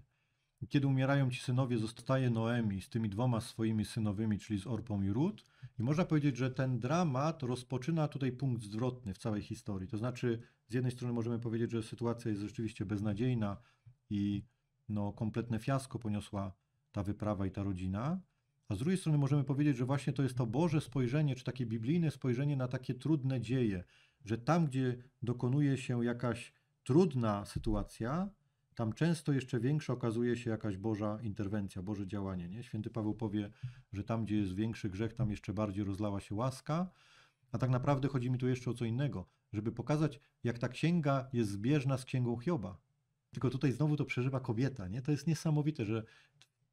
Kiedy umierają ci synowie, zostaje Noemi z tymi dwoma swoimi synowymi, czyli z Orpą i Rut. I można powiedzieć, że ten dramat rozpoczyna tutaj punkt zwrotny w całej historii. To znaczy, z jednej strony możemy powiedzieć, że sytuacja jest rzeczywiście beznadziejna i no, kompletne fiasko poniosła ta wyprawa i ta rodzina. A z drugiej strony możemy powiedzieć, że właśnie to jest to Boże spojrzenie, czy takie biblijne spojrzenie na takie trudne dzieje, że tam, gdzie dokonuje się jakaś trudna sytuacja, tam często jeszcze większa okazuje się jakaś Boża interwencja, Boże działanie. Nie? Święty Paweł powie, że tam, gdzie jest większy grzech, tam jeszcze bardziej rozlała się łaska. A tak naprawdę chodzi mi tu jeszcze o co innego, żeby pokazać, jak ta księga jest zbieżna z księgą Hioba. Tylko tutaj znowu to przeżywa kobieta. Nie? To jest niesamowite, że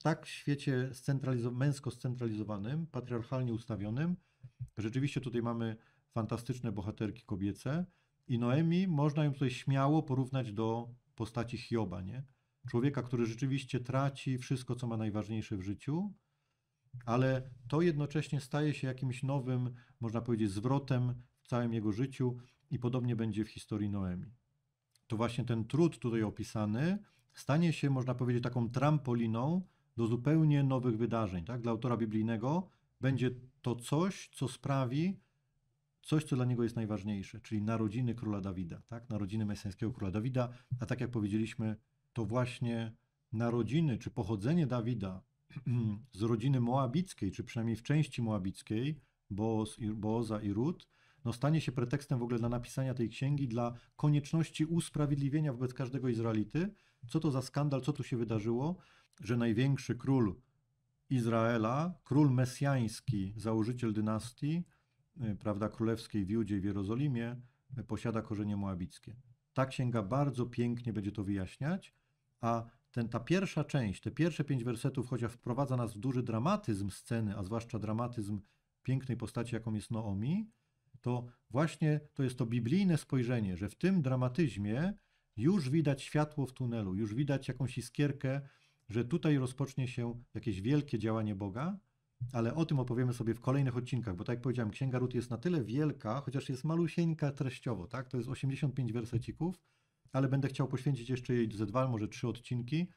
tak w świecie scentralizo męsko scentralizowanym, patriarchalnie ustawionym, rzeczywiście tutaj mamy fantastyczne bohaterki kobiece. I Noemi można ją tutaj śmiało porównać do postaci Hioba, nie? Człowieka, który rzeczywiście traci wszystko, co ma najważniejsze w życiu, ale to jednocześnie staje się jakimś nowym, można powiedzieć, zwrotem w całym jego życiu i podobnie będzie w historii Noemi. To właśnie ten trud tutaj opisany stanie się, można powiedzieć, taką trampoliną do zupełnie nowych wydarzeń. Tak? Dla autora biblijnego będzie to coś, co sprawi, coś, co dla niego jest najważniejsze, czyli narodziny króla Dawida, tak? narodziny mesjańskiego króla Dawida, a tak jak powiedzieliśmy, to właśnie narodziny czy pochodzenie Dawida z rodziny moabickiej, czy przynajmniej w części moabickiej, Boza Booza i Rut, no stanie się pretekstem w ogóle dla napisania tej księgi, dla konieczności usprawiedliwienia wobec każdego Izraelity. Co to za skandal, co tu się wydarzyło, że największy król Izraela, król mesjański, założyciel dynastii, Y, prawda, królewskiej Judzie w Jerozolimie y, posiada korzenie moabickie. Ta księga bardzo pięknie będzie to wyjaśniać, a ten, ta pierwsza część, te pierwsze pięć wersetów, chociaż wprowadza nas w duży dramatyzm sceny, a zwłaszcza dramatyzm pięknej postaci, jaką jest Noomi, to właśnie to jest to biblijne spojrzenie, że w tym dramatyzmie już widać światło w tunelu, już widać jakąś iskierkę, że tutaj rozpocznie się jakieś wielkie działanie Boga, ale o tym opowiemy sobie w kolejnych odcinkach, bo tak jak powiedziałem, Księga Rut jest na tyle wielka, chociaż jest malusieńka treściowo, tak? To jest 85 wersecików, ale będę chciał poświęcić jeszcze jej ze dwa, może trzy odcinki,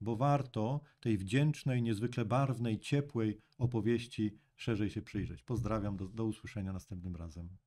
bo warto tej wdzięcznej, niezwykle barwnej, ciepłej opowieści szerzej się przyjrzeć. Pozdrawiam, do, do usłyszenia następnym razem.